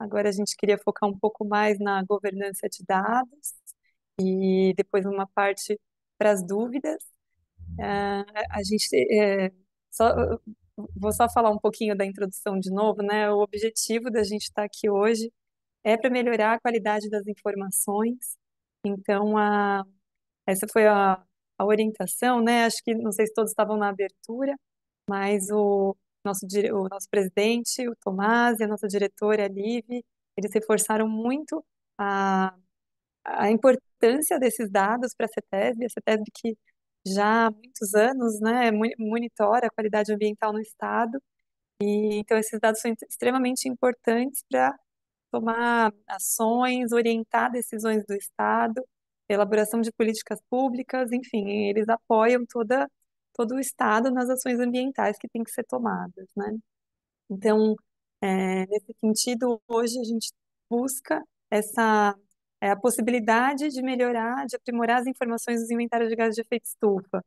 Agora a gente queria focar um pouco mais na governança de dados e depois uma parte para as dúvidas. Uh, a gente é, só, vou só falar um pouquinho da introdução de novo, né? O objetivo da gente estar tá aqui hoje é para melhorar a qualidade das informações. Então, a, essa foi a, a orientação, né? Acho que não sei se todos estavam na abertura, mas o, nosso, o nosso presidente, o Tomás, e a nossa diretora, a Liv, eles reforçaram muito a, a importância desses dados para a CETESB, a CETESB que já há muitos anos né, monitora a qualidade ambiental no Estado, e então esses dados são extremamente importantes para tomar ações, orientar decisões do Estado, elaboração de políticas públicas, enfim, eles apoiam toda todo o Estado nas ações ambientais que têm que ser tomadas, né? Então, é, nesse sentido, hoje a gente busca essa é, a possibilidade de melhorar, de aprimorar as informações dos inventários de gases de efeito estufa.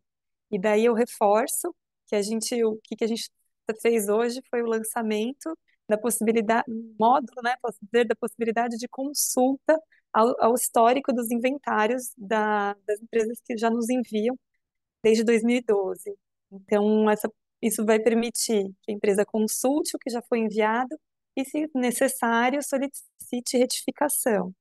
E daí eu reforço que a gente, o que, que a gente fez hoje foi o lançamento da possibilidade, módulo, né, posso dizer, da possibilidade de consulta ao, ao histórico dos inventários da, das empresas que já nos enviam desde 2012. Então, essa, isso vai permitir que a empresa consulte o que já foi enviado e, se necessário, solicite retificação.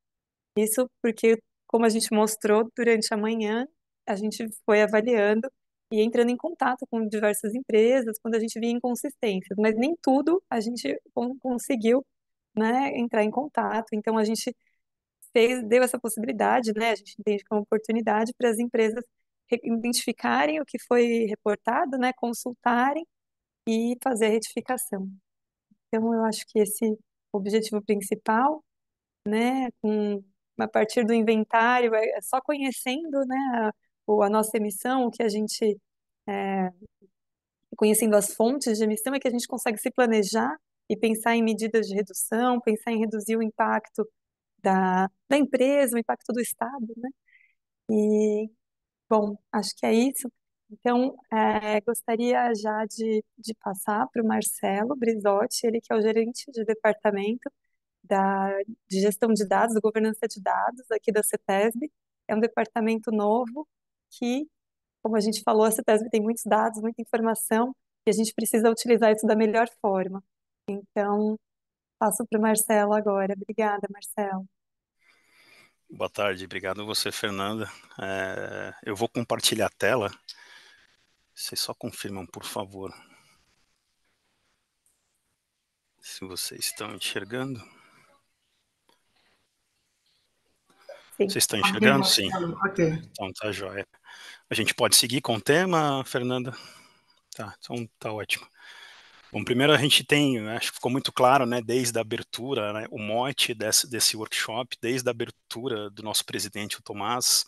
Isso porque, como a gente mostrou durante a manhã, a gente foi avaliando e entrando em contato com diversas empresas quando a gente via inconsistências, mas nem tudo a gente conseguiu, né, entrar em contato. Então a gente fez, deu essa possibilidade, né, a gente entende como é oportunidade para as empresas identificarem o que foi reportado, né, consultarem e fazer a retificação. Então, eu acho que esse objetivo principal, né, com, a partir do inventário, é, é só conhecendo, né, a, a nossa emissão, o que a gente, é, conhecendo as fontes de emissão, é que a gente consegue se planejar e pensar em medidas de redução, pensar em reduzir o impacto da, da empresa, o impacto do Estado, né? E Bom, acho que é isso. Então, é, gostaria já de, de passar para o Marcelo Brizotti, ele que é o gerente de departamento da, de gestão de dados, governança de dados aqui da CETESB. É um departamento novo que, como a gente falou, a CETESB tem muitos dados, muita informação, e a gente precisa utilizar isso da melhor forma. Então, passo para o Marcelo agora. Obrigada, Marcelo. Boa tarde, obrigado você, Fernanda. É, eu vou compartilhar a tela. Vocês só confirmam, por favor, se vocês estão enxergando. Sim. Vocês estão tá enxergando? Sim. Então tá joia. A gente pode seguir com o tema, Fernanda? Tá, então tá ótimo. Bom, primeiro a gente tem, né, acho que ficou muito claro, né, desde a abertura, né, o mote desse, desse workshop, desde a abertura do nosso presidente, o Tomás,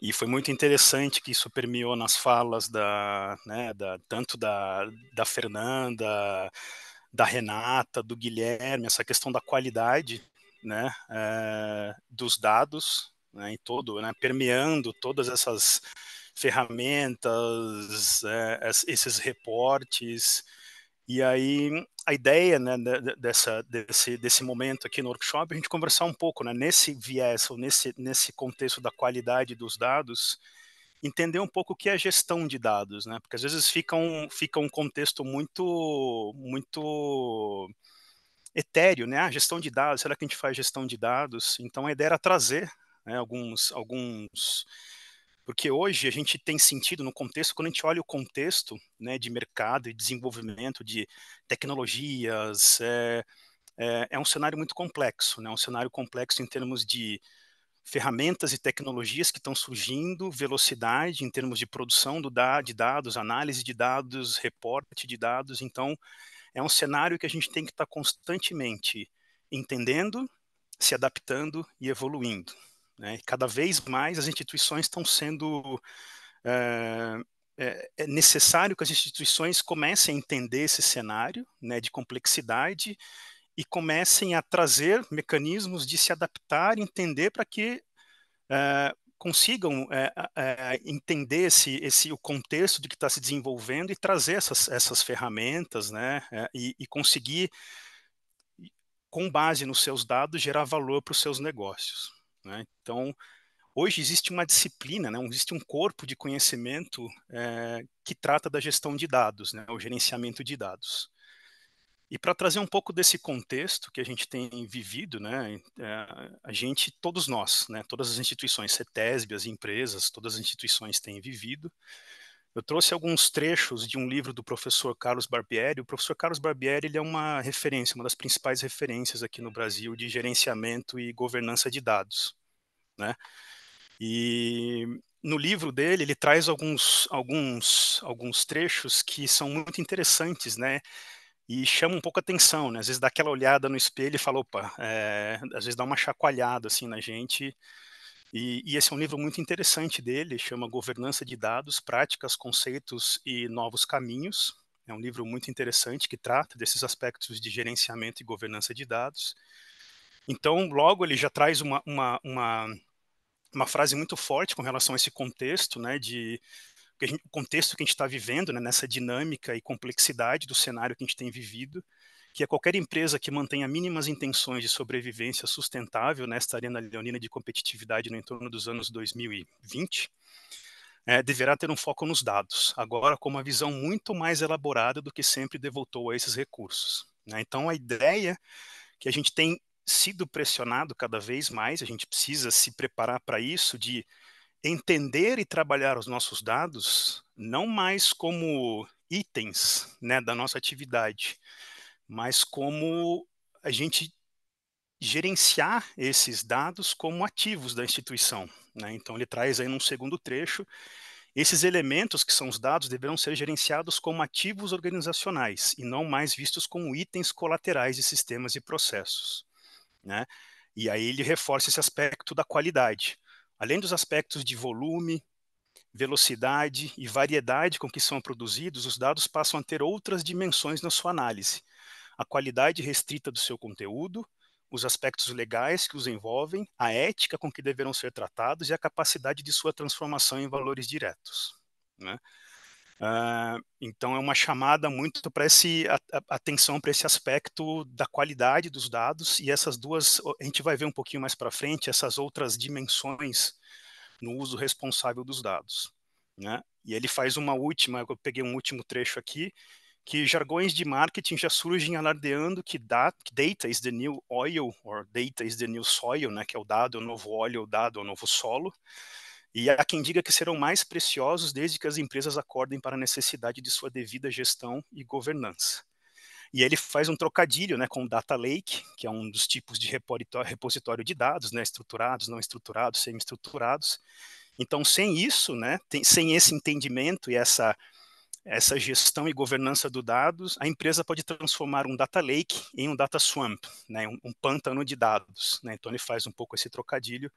e foi muito interessante que isso permeou nas falas da, né, da tanto da, da Fernanda, da Renata, do Guilherme, essa questão da qualidade, né, é, dos dados, né, em todo, né, permeando todas essas ferramentas, é, esses reportes, e aí a ideia né, dessa, desse, desse momento aqui no workshop é a gente conversar um pouco né, nesse viés ou nesse, nesse contexto da qualidade dos dados, entender um pouco o que é gestão de dados, né? Porque às vezes fica um, fica um contexto muito muito etéreo, né? Ah, gestão de dados, será que a gente faz gestão de dados? Então a ideia era trazer né, alguns, alguns porque hoje a gente tem sentido no contexto, quando a gente olha o contexto né, de mercado e desenvolvimento de tecnologias, é, é, é um cenário muito complexo, né? um cenário complexo em termos de ferramentas e tecnologias que estão surgindo, velocidade em termos de produção do, de dados, análise de dados, reporte de dados. Então, é um cenário que a gente tem que estar tá constantemente entendendo, se adaptando e evoluindo. Né? E cada vez mais as instituições estão sendo. É, é necessário que as instituições comecem a entender esse cenário né, de complexidade e comecem a trazer mecanismos de se adaptar, entender para que é, consigam é, é, entender esse, esse, o contexto de que está se desenvolvendo e trazer essas, essas ferramentas, né, e, e, conseguir, com base nos seus dados, gerar valor para os seus negócios. Né? Então, hoje existe uma disciplina, né? existe um corpo de conhecimento é, que trata da gestão de dados, né? o gerenciamento de dados. E para trazer um pouco desse contexto que a gente tem vivido, né, é, a gente, todos nós, né, todas as instituições, CETESB, as empresas, todas as instituições têm vivido, eu trouxe alguns trechos de um livro do professor Carlos Barbieri. O professor Carlos Barbieri ele é uma referência, uma das principais referências aqui no Brasil de gerenciamento e governança de dados. Né? E no livro dele, ele traz alguns, alguns, alguns trechos que são muito interessantes, né? E chama um pouco a atenção, né? Às vezes dá aquela olhada no espelho e fala, opa, é... às vezes dá uma chacoalhada assim na gente e, e, esse é um livro muito interessante dele, chama Governança de Dados, Práticas, Conceitos e Novos Caminhos. É um livro muito interessante que trata desses aspectos de gerenciamento e governança de dados. Então, logo ele já traz uma, uma, uma, uma frase muito forte com relação a esse contexto, né, de o contexto que a gente está vivendo, né, nessa dinâmica e complexidade do cenário que a gente tem vivido que é qualquer empresa que mantenha mínimas intenções de sobrevivência sustentável nesta né, arena leonina de competitividade no entorno dos anos 2020, é, eh, deverá ter um foco nos dados, agora com uma visão muito mais elaborada do que sempre devotou a esses recursos. Né? Então, a ideia que a gente tem sido pressionado cada vez mais, a gente precisa se preparar para isso, de entender e trabalhar os nossos dados não mais como itens né, da nossa atividade, mas como a gente gerenciar esses dados como ativos da instituição. Né? Então, ele traz aí num segundo trecho, esses elementos que são os dados deverão ser gerenciados como ativos organizacionais e não mais vistos como itens colaterais de sistemas e processos. Né? E aí ele reforça esse aspecto da qualidade. Além dos aspectos de volume, velocidade e variedade com que são produzidos, os dados passam a ter outras dimensões na sua análise. A qualidade restrita do seu conteúdo, os aspectos legais que os envolvem, a ética com que deverão ser tratados e a capacidade de sua transformação em valores diretos. Né? Uh, então, é uma chamada muito para esse a, a, atenção para esse aspecto da qualidade dos dados e essas duas, a gente vai ver um pouquinho mais para frente, essas outras dimensões no uso responsável dos dados. Né? E ele faz uma última, eu peguei um último trecho aqui, que jargões de marketing já surgem alardeando que, data is the new oil, or data is the new soil, né, que é o dado, o novo óleo, o dado, o novo solo. E há quem diga que serão mais preciosos desde que as empresas acordem para a necessidade de sua devida gestão e governança. E ele faz um trocadilho né, com o Data Lake, que é um dos tipos de repositório de dados, né, estruturados, não estruturados, semi-estruturados. Então, sem isso, né, tem, sem esse entendimento e essa, essa gestão e governança do dados, a empresa pode transformar um data lake em um data swamp, né, um, um pântano de dados. Né? Então, ele faz um pouco esse trocadilho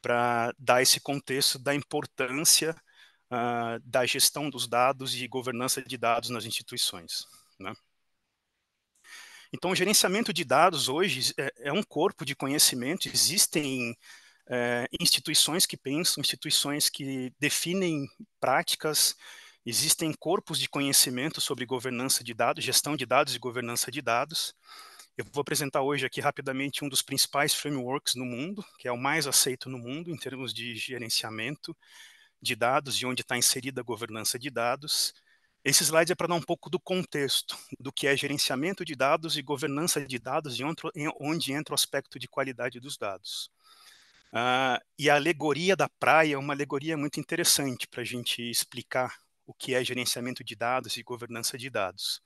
para dar esse contexto da importância uh, da gestão dos dados e governança de dados nas instituições. Né? Então, o gerenciamento de dados hoje é, é um corpo de conhecimento, existem é, instituições que pensam, instituições que definem práticas, existem corpos de conhecimento sobre governança de dados, gestão de dados e governança de dados. Eu vou apresentar hoje aqui rapidamente um dos principais frameworks no mundo, que é o mais aceito no mundo em termos de gerenciamento de dados e onde está inserida a governança de dados. Esse slide é para dar um pouco do contexto do que é gerenciamento de dados e governança de dados e onde entra o aspecto de qualidade dos dados. Uh, e a alegoria da praia é uma alegoria muito interessante para a gente explicar o que é gerenciamento de dados e governança de dados.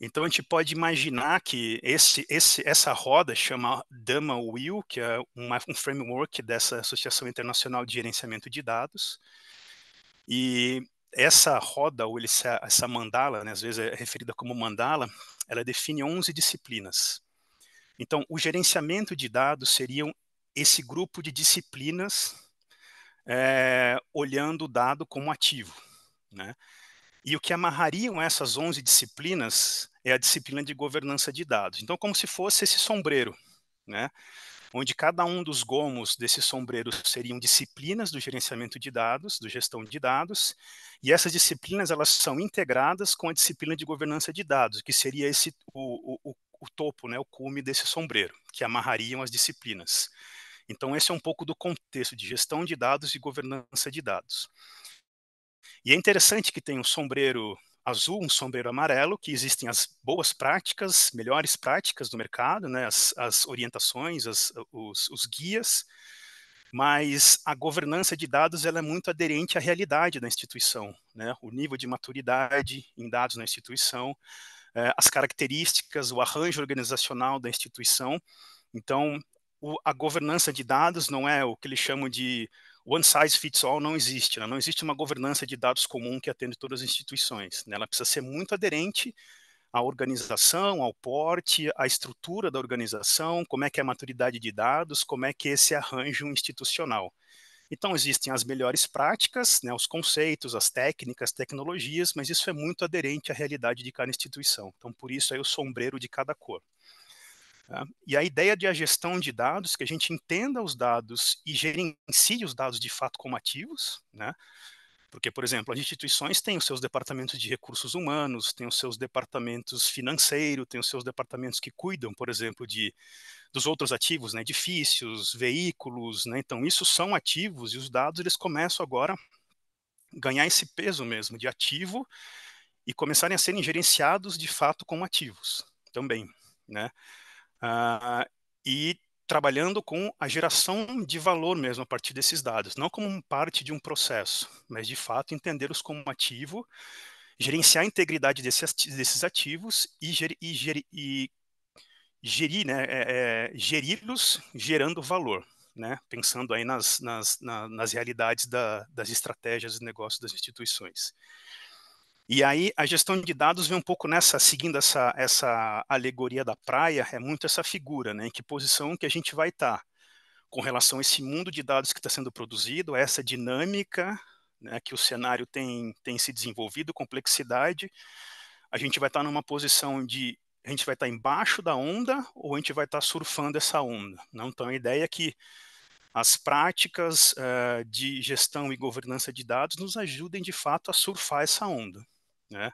Então a gente pode imaginar que esse, esse, essa roda chama Dama Will, que é uma, um framework dessa Associação Internacional de Gerenciamento de Dados. E essa roda, ou essa, essa mandala, né, às vezes é referida como mandala, ela define 11 disciplinas. Então, o gerenciamento de dados seriam esse grupo de disciplinas é, olhando o dado como ativo. Né? E o que amarrariam essas 11 disciplinas é a disciplina de governança de dados. Então, como se fosse esse sombreiro. Né? onde cada um dos gomos desses sombreiros seriam disciplinas do gerenciamento de dados, do gestão de dados, e essas disciplinas elas são integradas com a disciplina de governança de dados, que seria esse o, o, o topo, né, o cume desse sombreiro, que amarrariam as disciplinas. Então, esse é um pouco do contexto de gestão de dados e governança de dados. E é interessante que tem um sombreiro azul, um sombreiro amarelo, que existem as boas práticas, melhores práticas do mercado, né, as, as orientações, as, os, os guias, mas a governança de dados ela é muito aderente à realidade da instituição, né? o nível de maturidade em dados na instituição, eh, as características, o arranjo organizacional da instituição. Então, o, a governança de dados não é o que eles chamam de one size fits all não existe, né? não existe uma governança de dados comum que atende todas as instituições. Né? Ela precisa ser muito aderente à organização, ao porte, à estrutura da organização, como é que é a maturidade de dados, como é que é esse arranjo institucional. Então existem as melhores práticas, né, os conceitos, as técnicas, tecnologias, mas isso é muito aderente à realidade de cada instituição. Então por isso aí o sombreiro de cada cor. Tá? E a ideia de a gestão de dados, que a gente entenda os dados e gerencie os dados de fato como ativos, né? Porque, por exemplo, as instituições têm os seus departamentos de recursos humanos, têm os seus departamentos financeiros, têm os seus departamentos que cuidam, por exemplo, de dos outros ativos, né, edifícios, veículos, né? Então, isso são ativos e os dados eles começam agora a ganhar esse peso mesmo de ativo e começarem a serem gerenciados de fato como ativos também, né? uh, e trabalhando com a geração de valor mesmo a partir desses dados, não como parte de um processo, mas de fato entendê-los como ativo, gerenciar a integridade desses, desses ativos e, ger, e, ger, e gerir, né, é, é, geri-los gerando valor, né, pensando aí nas, nas, na, nas realidades da, das estratégias de negócio das instituições. E aí a gestão de dados vem um pouco nessa, seguindo essa, essa alegoria da praia, é muito essa figura, né? Em que posição que a gente vai estar tá com relação a esse mundo de dados que está sendo produzido, a essa dinâmica né, que o cenário tem, tem se desenvolvido, complexidade, a gente vai estar tá numa posição de a gente vai estar tá embaixo da onda ou a gente vai estar tá surfando essa onda. Então a ideia é que as práticas uh, de gestão e governança de dados nos ajudem de fato a surfar essa onda né?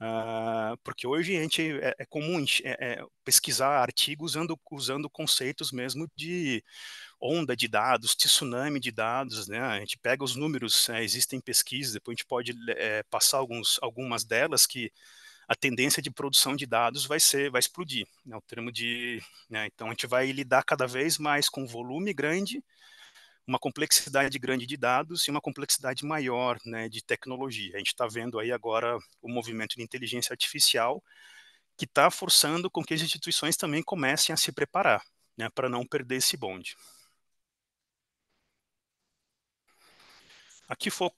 Uh, porque hoje a gente é, é comum é, é, pesquisar artigos usando, usando conceitos mesmo de onda de dados, tsunami de dados, né? A gente pega os números, né? existem pesquisas, depois a gente pode é, passar alguns, algumas delas que a tendência de produção de dados vai ser, vai explodir, né? O termo de, né? Então a gente vai lidar cada vez mais com volume grande uma complexidade grande de dados e uma complexidade maior né, de tecnologia. A gente está vendo aí agora o movimento de inteligência artificial que está forçando com que as instituições também comecem a se preparar né, para não perder esse bonde. Aqui foi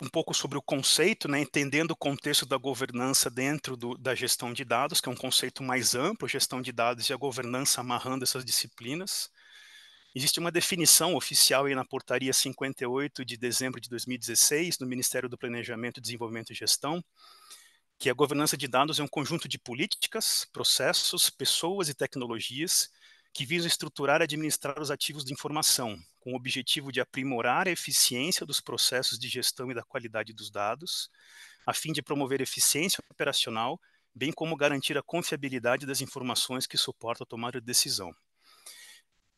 um pouco sobre o conceito, né, entendendo o contexto da governança dentro do, da gestão de dados, que é um conceito mais amplo, gestão de dados e a governança amarrando essas disciplinas. Existe uma definição oficial aí na portaria 58 de dezembro de 2016 do Ministério do Planejamento, Desenvolvimento e Gestão, que a governança de dados é um conjunto de políticas, processos, pessoas e tecnologias que visam estruturar e administrar os ativos de informação, com o objetivo de aprimorar a eficiência dos processos de gestão e da qualidade dos dados, a fim de promover eficiência operacional, bem como garantir a confiabilidade das informações que suportam a tomada de decisão.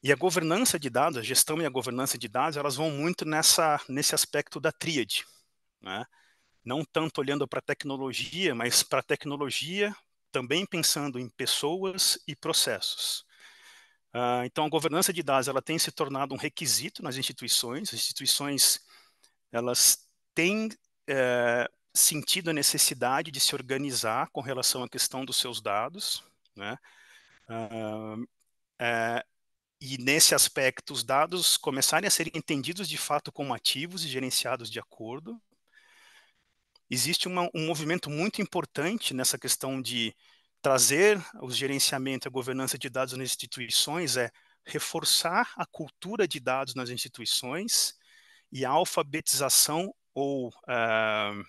E a governança de dados, a gestão e a governança de dados, elas vão muito nessa, nesse aspecto da tríade. Né? Não tanto olhando para a tecnologia, mas para a tecnologia também pensando em pessoas e processos. Uh, então, a governança de dados ela tem se tornado um requisito nas instituições. As instituições elas têm é, sentido a necessidade de se organizar com relação à questão dos seus dados. Né? Uh, e nesse aspecto os dados começarem a ser entendidos de fato como ativos e gerenciados de acordo. Existe uma, um movimento muito importante nessa questão de trazer o gerenciamento e a governança de dados nas instituições, é reforçar a cultura de dados nas instituições e a alfabetização ou uh,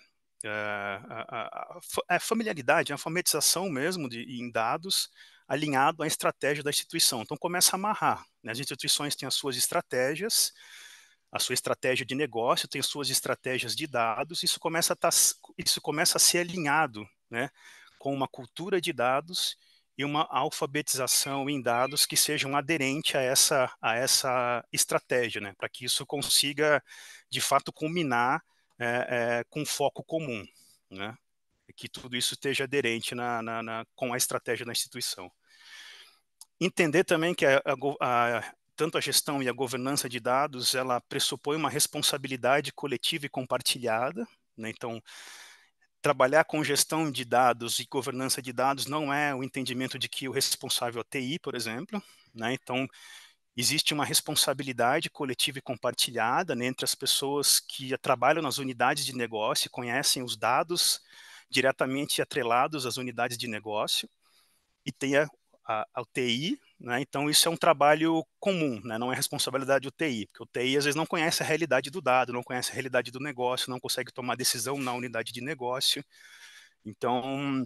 uh, a, a familiaridade, é a alfabetização mesmo de, em dados, alinhado à estratégia da instituição. Então começa a amarrar. Né? As instituições têm as suas estratégias, a sua estratégia de negócio, tem suas estratégias de dados, isso começa a, tá, isso começa a ser alinhado né, com uma cultura de dados e uma alfabetização em dados que sejam aderente a essa, a essa estratégia, né, para que isso consiga, de fato, culminar é, é, com foco comum. Né? que tudo isso esteja aderente na, na, na, com a estratégia da instituição. Entender também que a, a, a, tanto a gestão e a governança de dados, ela pressupõe uma responsabilidade coletiva e compartilhada, né? então, trabalhar com gestão de dados e governança de dados não é o entendimento de que o responsável é o TI, por exemplo, né? então, existe uma responsabilidade coletiva e compartilhada né, entre as pessoas que trabalham nas unidades de negócio, conhecem os dados, diretamente atrelados às unidades de negócio e tem a, a, TI, né? então isso é um trabalho comum, né? não é responsabilidade do TI, porque o TI às vezes não conhece a realidade do dado, não conhece a realidade do negócio, não consegue tomar decisão na unidade de negócio, então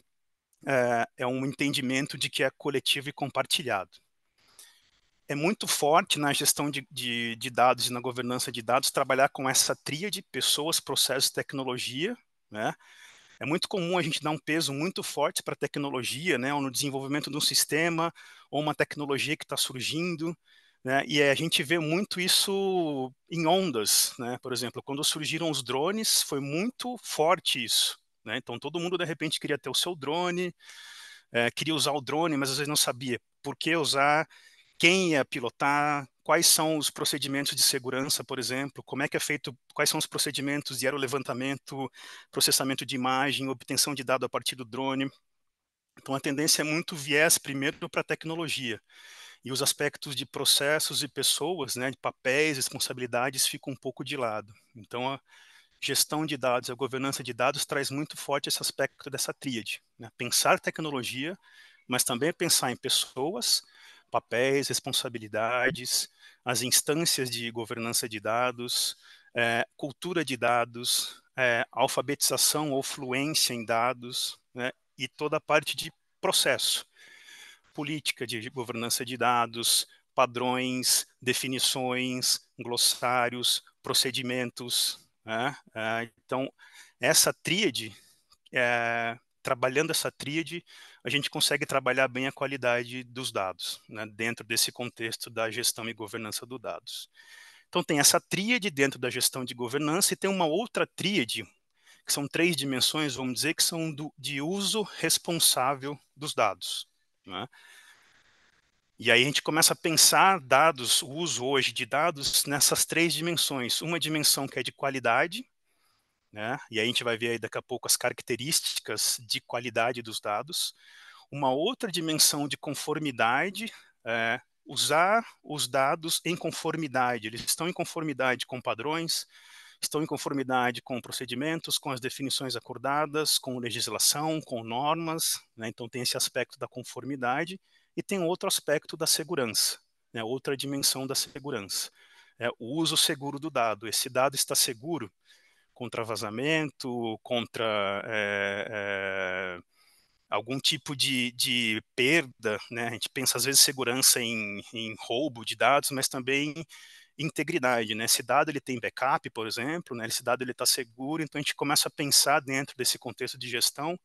é, é um entendimento de que é coletivo e compartilhado é muito forte na gestão de, de, de, dados e na governança de dados trabalhar com essa tríade, pessoas, processos, tecnologia, né? É muito comum a gente dar um peso muito forte para a tecnologia, né, ou no desenvolvimento de um sistema, ou uma tecnologia que está surgindo. Né? E a gente vê muito isso em ondas. Né? Por exemplo, quando surgiram os drones, foi muito forte isso. Né? Então, todo mundo, de repente, queria ter o seu drone, é, queria usar o drone, mas às vezes não sabia por que usar, quem ia pilotar, quais são os procedimentos de segurança, por exemplo, como é que é feito, quais são os procedimentos de aerolevantamento, processamento de imagem, obtenção de dado a partir do drone. Então a tendência é muito viés primeiro para a tecnologia e os aspectos de processos e pessoas, né, de papéis, responsabilidades ficam um pouco de lado. Então a gestão de dados, a governança de dados traz muito forte esse aspecto dessa tríade, né? pensar tecnologia, mas também pensar em pessoas, papéis, responsabilidades, as instâncias de governança de dados, é, cultura de dados, é, alfabetização ou fluência em dados, né, e toda a parte de processo, política de governança de dados, padrões, definições, glossários, procedimentos. Né, é, então, essa tríade, é, trabalhando essa tríade, a gente consegue trabalhar bem a qualidade dos dados, né, dentro desse contexto da gestão e governança dos dados. Então, tem essa tríade dentro da gestão de governança e tem uma outra tríade, que são três dimensões, vamos dizer, que são do, de uso responsável dos dados. Né? E aí a gente começa a pensar dados, o uso hoje de dados nessas três dimensões. Uma dimensão que é de qualidade, né? E aí a gente vai ver aí daqui a pouco as características de qualidade dos dados. Uma outra dimensão de conformidade é usar os dados em conformidade. Eles estão em conformidade com padrões, estão em conformidade com procedimentos, com as definições acordadas, com legislação, com normas. Né? Então tem esse aspecto da conformidade e tem outro aspecto da segurança, né? outra dimensão da segurança. É o uso seguro do dado. Esse dado está seguro contra vazamento, contra é, é, algum tipo de, de perda. Né? A gente pensa às vezes segurança em, em roubo de dados, mas também integridade, né? Esse dado ele tem backup, por exemplo, né? Esse dado ele está seguro, então a gente começa a pensar dentro desse contexto de gestão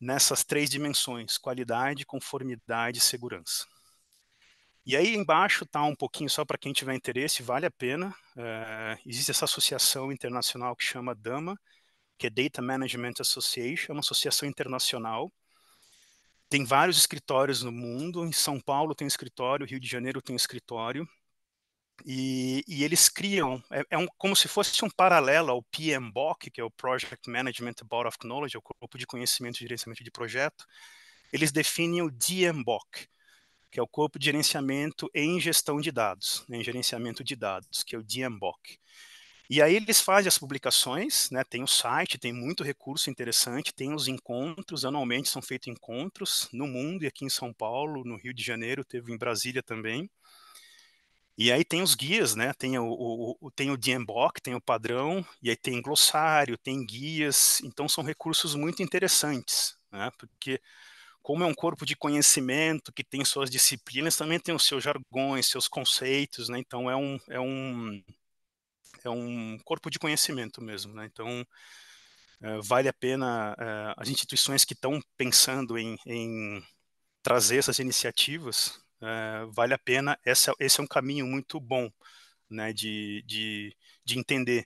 nessas três dimensões: qualidade, conformidade e segurança. E aí embaixo está um pouquinho só para quem tiver interesse, vale a pena. É, existe essa associação internacional que chama DAMA, que é Data Management Association, é uma associação internacional. Tem vários escritórios no mundo. Em São Paulo tem um escritório, Rio de Janeiro tem um escritório. E, e, eles criam, é, é um, como se fosse um paralelo ao PMBOK, que é o Project Management Board of Knowledge, é o Corpo de Conhecimento e Gerenciamento de Projeto, eles definem o DMBOK, que é o Corpo de Gerenciamento em Gestão de Dados, né, em Gerenciamento de Dados, que é o DMBOK. E aí eles fazem as publicações, né, tem o site, tem muito recurso interessante, tem os encontros, anualmente são feitos encontros no mundo e aqui em São Paulo, no Rio de Janeiro, teve em Brasília também. E aí tem os guias, né? Tem o, o, o tem o DMBOK, tem o padrão, e aí tem glossário, tem guias, então são recursos muito interessantes, né? Porque como é um corpo de conhecimento que tem suas disciplinas, também tem os seus jargões, seus conceitos, né? Então é um é um é um corpo de conhecimento mesmo, né? Então é, vale a pena é, as instituições que estão pensando em, em, trazer essas iniciativas, é, vale a pena. Essa, esse é um caminho muito bom, né? De, de, de entender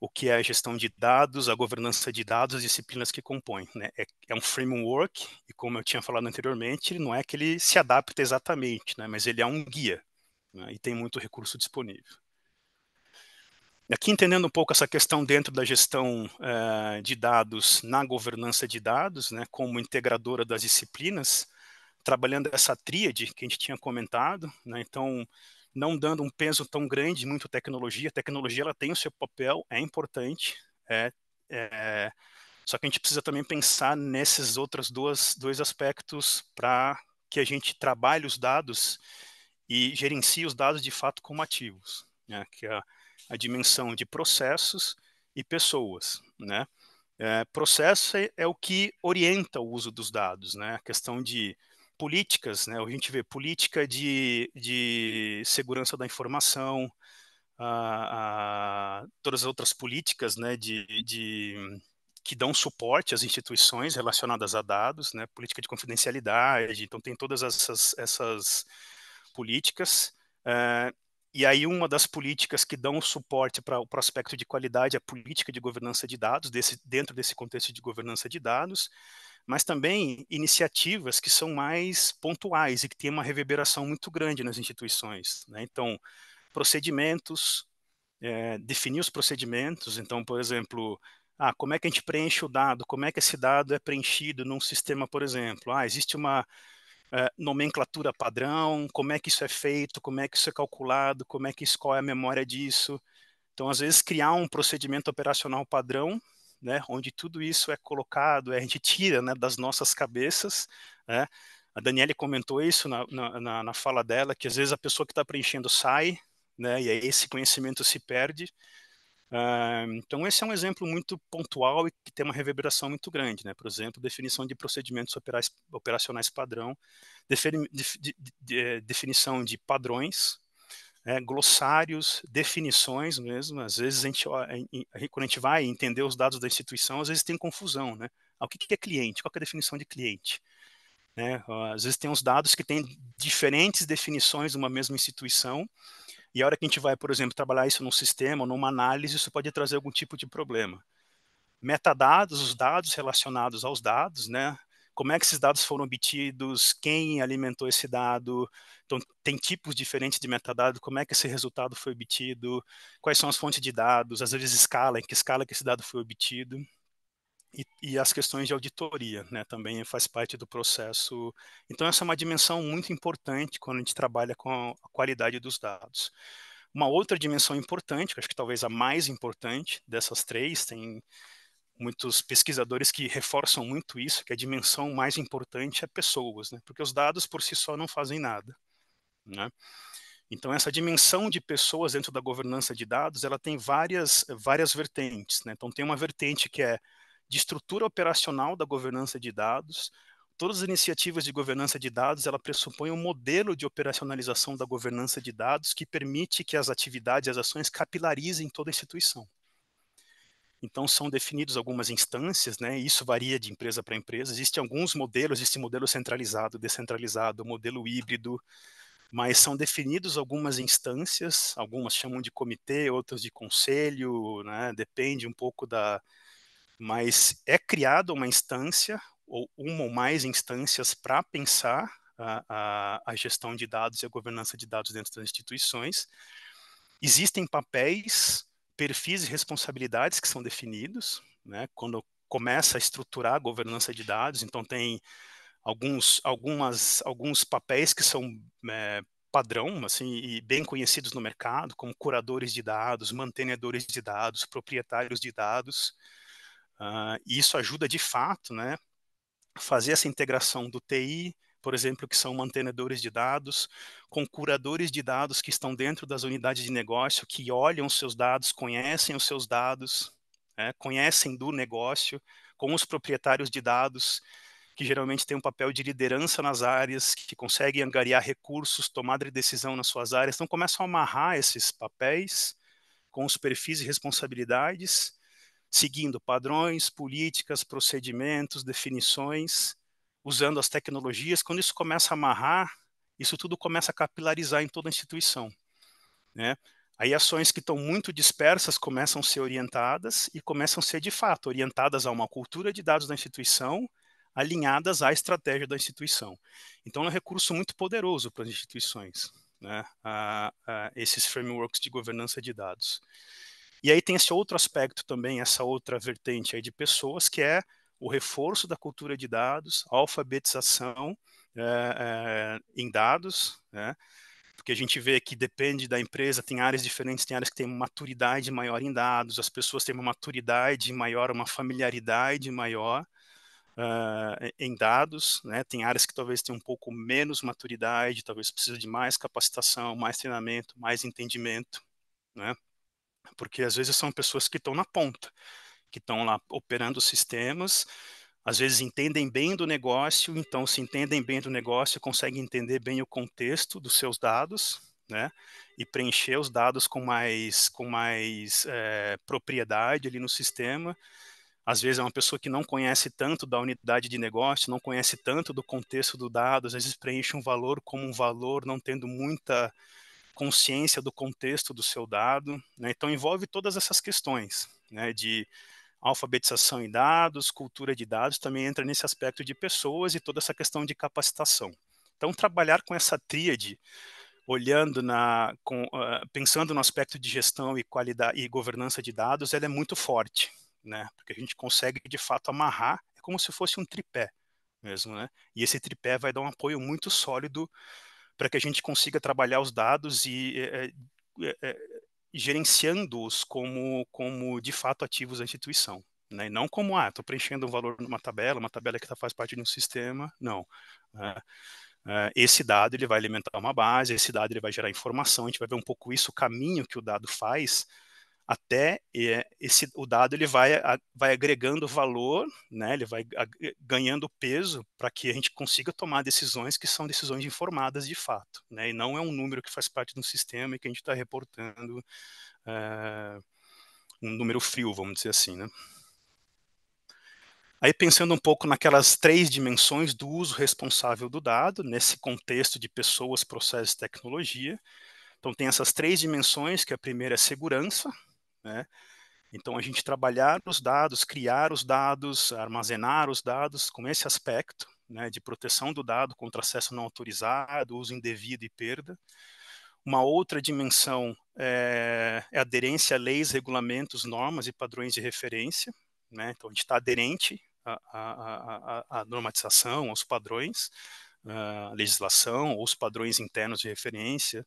o que é a gestão de dados, a governança de dados, as disciplinas que compõem. Né? É, é, um framework, e como eu tinha falado anteriormente, não é que ele se adapta exatamente, né? mas ele é um guia né? e tem muito recurso disponível. Aqui entendendo um pouco essa questão dentro da gestão uh, de dados na governança de dados, né, como integradora das disciplinas, trabalhando essa tríade que a gente tinha comentado, né, então não dando um peso tão grande muito tecnologia. A tecnologia ela tem o seu papel, é importante, é, é, só que a gente precisa também pensar nesses outros duas, dois aspectos para que a gente trabalhe os dados e gerencie os dados de fato como ativos, né? que é a, a dimensão de processos e pessoas. Né? É, processo é, é, o que orienta o uso dos dados, né? a questão de políticas, né? A gente vê política de, de segurança da informação, a, a, todas as outras políticas, né? De, de que dão suporte às instituições relacionadas a dados, né? Política de confidencialidade, então tem todas essas, essas políticas. É, e aí uma das políticas que dão suporte para o prospecto de qualidade é a política de governança de dados, desse, dentro desse contexto de governança de dados mas também iniciativas que são mais pontuais e que têm uma reverberação muito grande nas instituições. Né? Então, procedimentos, é, definir os procedimentos. Então, por exemplo, ah, como é que a gente preenche o dado? Como é que esse dado é preenchido num sistema, por exemplo? Ah, existe uma é, nomenclatura padrão, como é que isso é feito, como é que isso é calculado, como é que isso, qual é a memória disso. Então, às vezes, criar um procedimento operacional padrão né, onde tudo isso é colocado, é, a gente tira né, das nossas cabeças. Né? A Daniele comentou isso na, na, na fala dela, que às vezes a pessoa que está preenchendo sai, né, e aí esse conhecimento se perde. Uh, então, esse é um exemplo muito pontual e que tem uma reverberação muito grande. Né? Por exemplo, definição de procedimentos operacionais padrão, defini de, de, de, eh, definição de padrões, é, glossários, definições mesmo. Às vezes, a gente, quando a gente vai entender os dados da instituição, às vezes tem confusão, né? Ah, o que, que é cliente? Qual é a definição de cliente? Né? Às vezes tem uns dados que têm diferentes definições de uma mesma instituição, e a hora que a gente vai, por exemplo, trabalhar isso num sistema, numa análise, isso pode trazer algum tipo de problema. Metadados, os dados relacionados aos dados, né? como é que esses dados foram obtidos, quem alimentou esse dado, então tem tipos diferentes de metadado, como é que esse resultado foi obtido, quais são as fontes de dados, às vezes escala, em que escala que esse dado foi obtido, e, e as questões de auditoria, né, também faz parte do processo. Então essa é uma dimensão muito importante quando a gente trabalha com a qualidade dos dados. Uma outra dimensão importante, que acho que talvez a mais importante dessas três, tem muitos pesquisadores que reforçam muito isso, que a dimensão mais importante é pessoas, né? porque os dados por si só não fazem nada. Né? Então, essa dimensão de pessoas dentro da governança de dados, ela tem várias, várias vertentes. Né? Então, tem uma vertente que é de estrutura operacional da governança de dados. Todas as iniciativas de governança de dados, ela pressupõe um modelo de operacionalização da governança de dados que permite que as atividades, as ações capilarizem toda a instituição. Então, são definidos algumas instâncias, né? isso varia de empresa para empresa. Existem alguns modelos, existe modelo centralizado, descentralizado, modelo híbrido, mas são definidos algumas instâncias, algumas chamam de comitê, outras de conselho, né? depende um pouco da. Mas é criada uma instância, ou uma ou mais instâncias, para pensar a, a, a gestão de dados e a governança de dados dentro das instituições. Existem papéis perfis e responsabilidades que são definidos, né? Quando começa a estruturar a governança de dados, então tem alguns, algumas, alguns papéis que são é, padrão, assim, e bem conhecidos no mercado, como curadores de dados, mantenedores de dados, proprietários de dados. Uh, e isso ajuda de fato, né, fazer essa integração do TI, por exemplo, que são mantenedores de dados, com curadores de dados que estão dentro das unidades de negócio, que olham os seus dados, conhecem os seus dados, né, conhecem do negócio, com os proprietários de dados, que geralmente têm um papel de liderança nas áreas, que conseguem angariar recursos, tomar decisão nas suas áreas. Então, começam a amarrar esses papéis com os perfis e responsabilidades, seguindo padrões, políticas, procedimentos, definições usando as tecnologias, quando isso começa a amarrar, isso tudo começa a capilarizar em toda a instituição. Né? Aí ações que estão muito dispersas começam a ser orientadas e começam a ser de fato orientadas a uma cultura de dados da instituição, alinhadas à estratégia da instituição. Então é um recurso muito poderoso para as instituições, né? a, a esses frameworks de governança de dados. E aí tem esse outro aspecto também, essa outra vertente aí de pessoas que é o reforço da cultura de dados, a alfabetização é, é, em dados, né? porque a gente vê que depende da empresa, tem áreas diferentes, tem áreas que têm maturidade maior em dados, as pessoas têm uma maturidade maior, uma familiaridade maior uh, em dados, né? tem áreas que talvez tenham um pouco menos maturidade, talvez precise de mais capacitação, mais treinamento, mais entendimento, né? porque às vezes são pessoas que estão na ponta, que estão lá operando os sistemas, às vezes entendem bem do negócio, então se entendem bem do negócio, conseguem entender bem o contexto dos seus dados, né? E preencher os dados com mais, com mais é, propriedade ali no sistema. Às vezes é uma pessoa que não conhece tanto da unidade de negócio, não conhece tanto do contexto do dado, às vezes preenche um valor como um valor, não tendo muita consciência do contexto do seu dado. Né? Então envolve todas essas questões, né? De alfabetização em dados, cultura de dados, também entra nesse aspecto de pessoas e toda essa questão de capacitação. Então, trabalhar com essa tríade, olhando na, com, uh, pensando no aspecto de gestão e qualidade e governança de dados, ela é muito forte, né? Porque a gente consegue de fato amarrar, é como se fosse um tripé mesmo, né? E esse tripé vai dar um apoio muito sólido para que a gente consiga trabalhar os dados e é, é, é, gerenciando-os como, como de fato ativos da instituição. Né? E não como, ah, estou preenchendo um valor numa tabela, uma tabela que tá, faz parte de um sistema. Não. Né? É, esse dado ele vai alimentar uma base, esse dado ele vai gerar informação, a gente vai ver um pouco isso, o caminho que o dado faz até é, esse o dado ele vai, vai agregando valor, né? Ele vai ganhando peso para que a gente consiga tomar decisões que são decisões informadas de fato, né? E não é um número que faz parte de um sistema e que a gente está reportando eh, um número frio, vamos dizer assim, né? Aí pensando um pouco naquelas três dimensões do uso responsável do dado, nesse contexto de pessoas, processos e tecnologia. Então tem essas três dimensões, que a primeira é segurança, né? Então, a gente trabalhar os dados, criar os dados, armazenar os dados com esse aspecto né, de proteção do dado contra acesso não autorizado, uso indevido e perda. Uma outra dimensão é, é aderência a leis, regulamentos, normas e padrões de referência. Né? Então, a gente está aderente à, normatização, aos padrões, à legislação, ou os padrões internos de referência.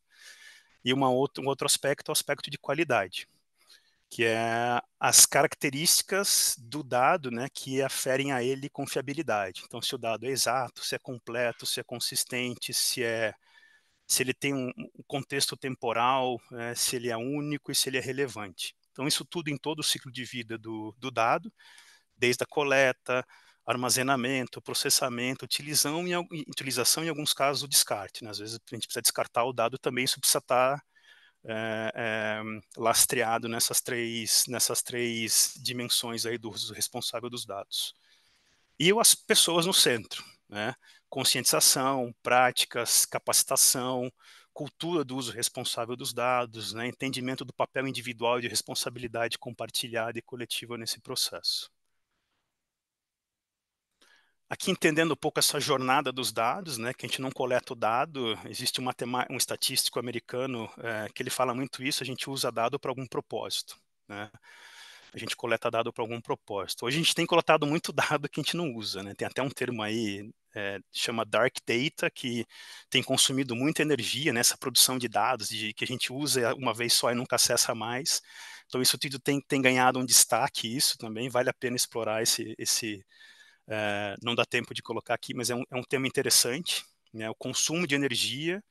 E uma um outro aspecto é o aspecto de qualidade que é as características do dado né, que aferem a ele confiabilidade. Então, se o dado é exato, se é completo, se é consistente, se é se ele tem um contexto temporal, né, se ele é único e se ele é relevante. Então, isso tudo em todo o ciclo de vida do, do dado, desde a coleta, armazenamento, processamento, utilização e, utilização, em alguns casos, o descarte. Né? Às vezes, a gente precisa descartar o dado também, isso precisa estar tá é, é, lastreado nessas três, nessas três dimensões aí do uso responsável dos dados. E as pessoas no centro, né? conscientização, práticas, capacitação, cultura do uso responsável dos dados, né? entendimento do papel individual de responsabilidade compartilhada e coletiva nesse processo. Aqui entendendo um pouco essa jornada dos dados, né, que a gente não coleta o dado, existe um, um estatístico americano é, que ele fala muito isso, a gente usa dado para algum propósito. Né? A gente coleta dado para algum propósito. Hoje a gente tem coletado muito dado que a gente não usa, né? tem até um termo aí, é, chama Dark Data, que tem consumido muita energia nessa né, produção de dados, de, que a gente usa uma vez só e nunca acessa mais. Então isso tudo tem, tem ganhado um destaque, isso também, vale a pena explorar esse... esse é, não dá tempo de colocar aqui, mas é um, é um tema interessante. Né? O consumo de energia,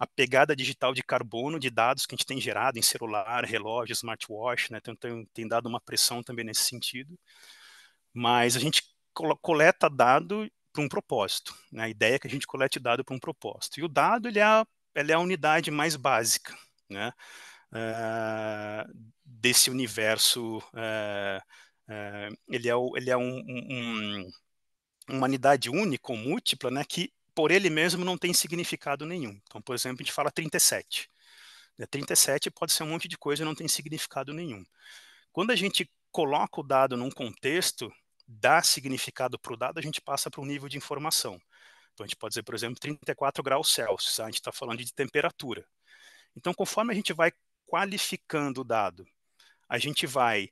a pegada digital de carbono de dados que a gente tem gerado em celular, relógio, smartwatch, né? Então, tem, tem dado uma pressão também nesse sentido. Mas a gente coleta dado para um propósito. Né? A ideia é que a gente colete dado para um propósito. E o dado ele é, a, ele é a unidade mais básica né? Uh, desse universo uh, eh, ele é, o, ele é um, um, um, uma unidade única ou múltipla, né, que por ele mesmo não tem significado nenhum. Então, por exemplo, a gente fala 37. 37 é, pode ser um monte de coisa e não tem significado nenhum. Quando a gente coloca o dado num contexto, dá significado para o dado, a gente passa para um nível de informação. Então, a gente pode dizer, por exemplo, 34 graus Celsius, tá? a gente está falando de temperatura. Então, conforme a gente vai qualificando o dado, a gente vai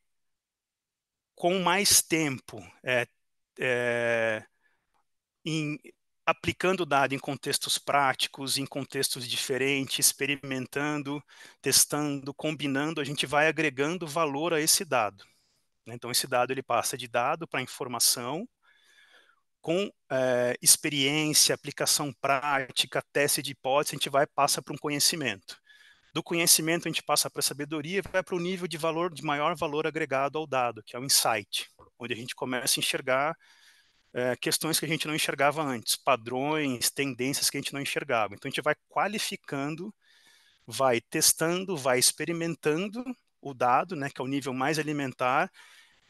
com mais tempo é, é, em, aplicando o dado em contextos práticos, em contextos diferentes, experimentando, testando, combinando, a gente vai agregando valor a esse dado. Né? Então, esse dado ele passa de dado para informação, com é, experiência, aplicação prática, teste de hipótese, a gente vai passa para um conhecimento do conhecimento a gente passa para a sabedoria, vai para o nível de valor de maior valor agregado ao dado, que é o insight, onde a gente começa a enxergar é, questões que a gente não enxergava antes, padrões, tendências que a gente não enxergava. Então a gente vai qualificando, vai testando, vai experimentando o dado, né, que é o nível mais alimentar.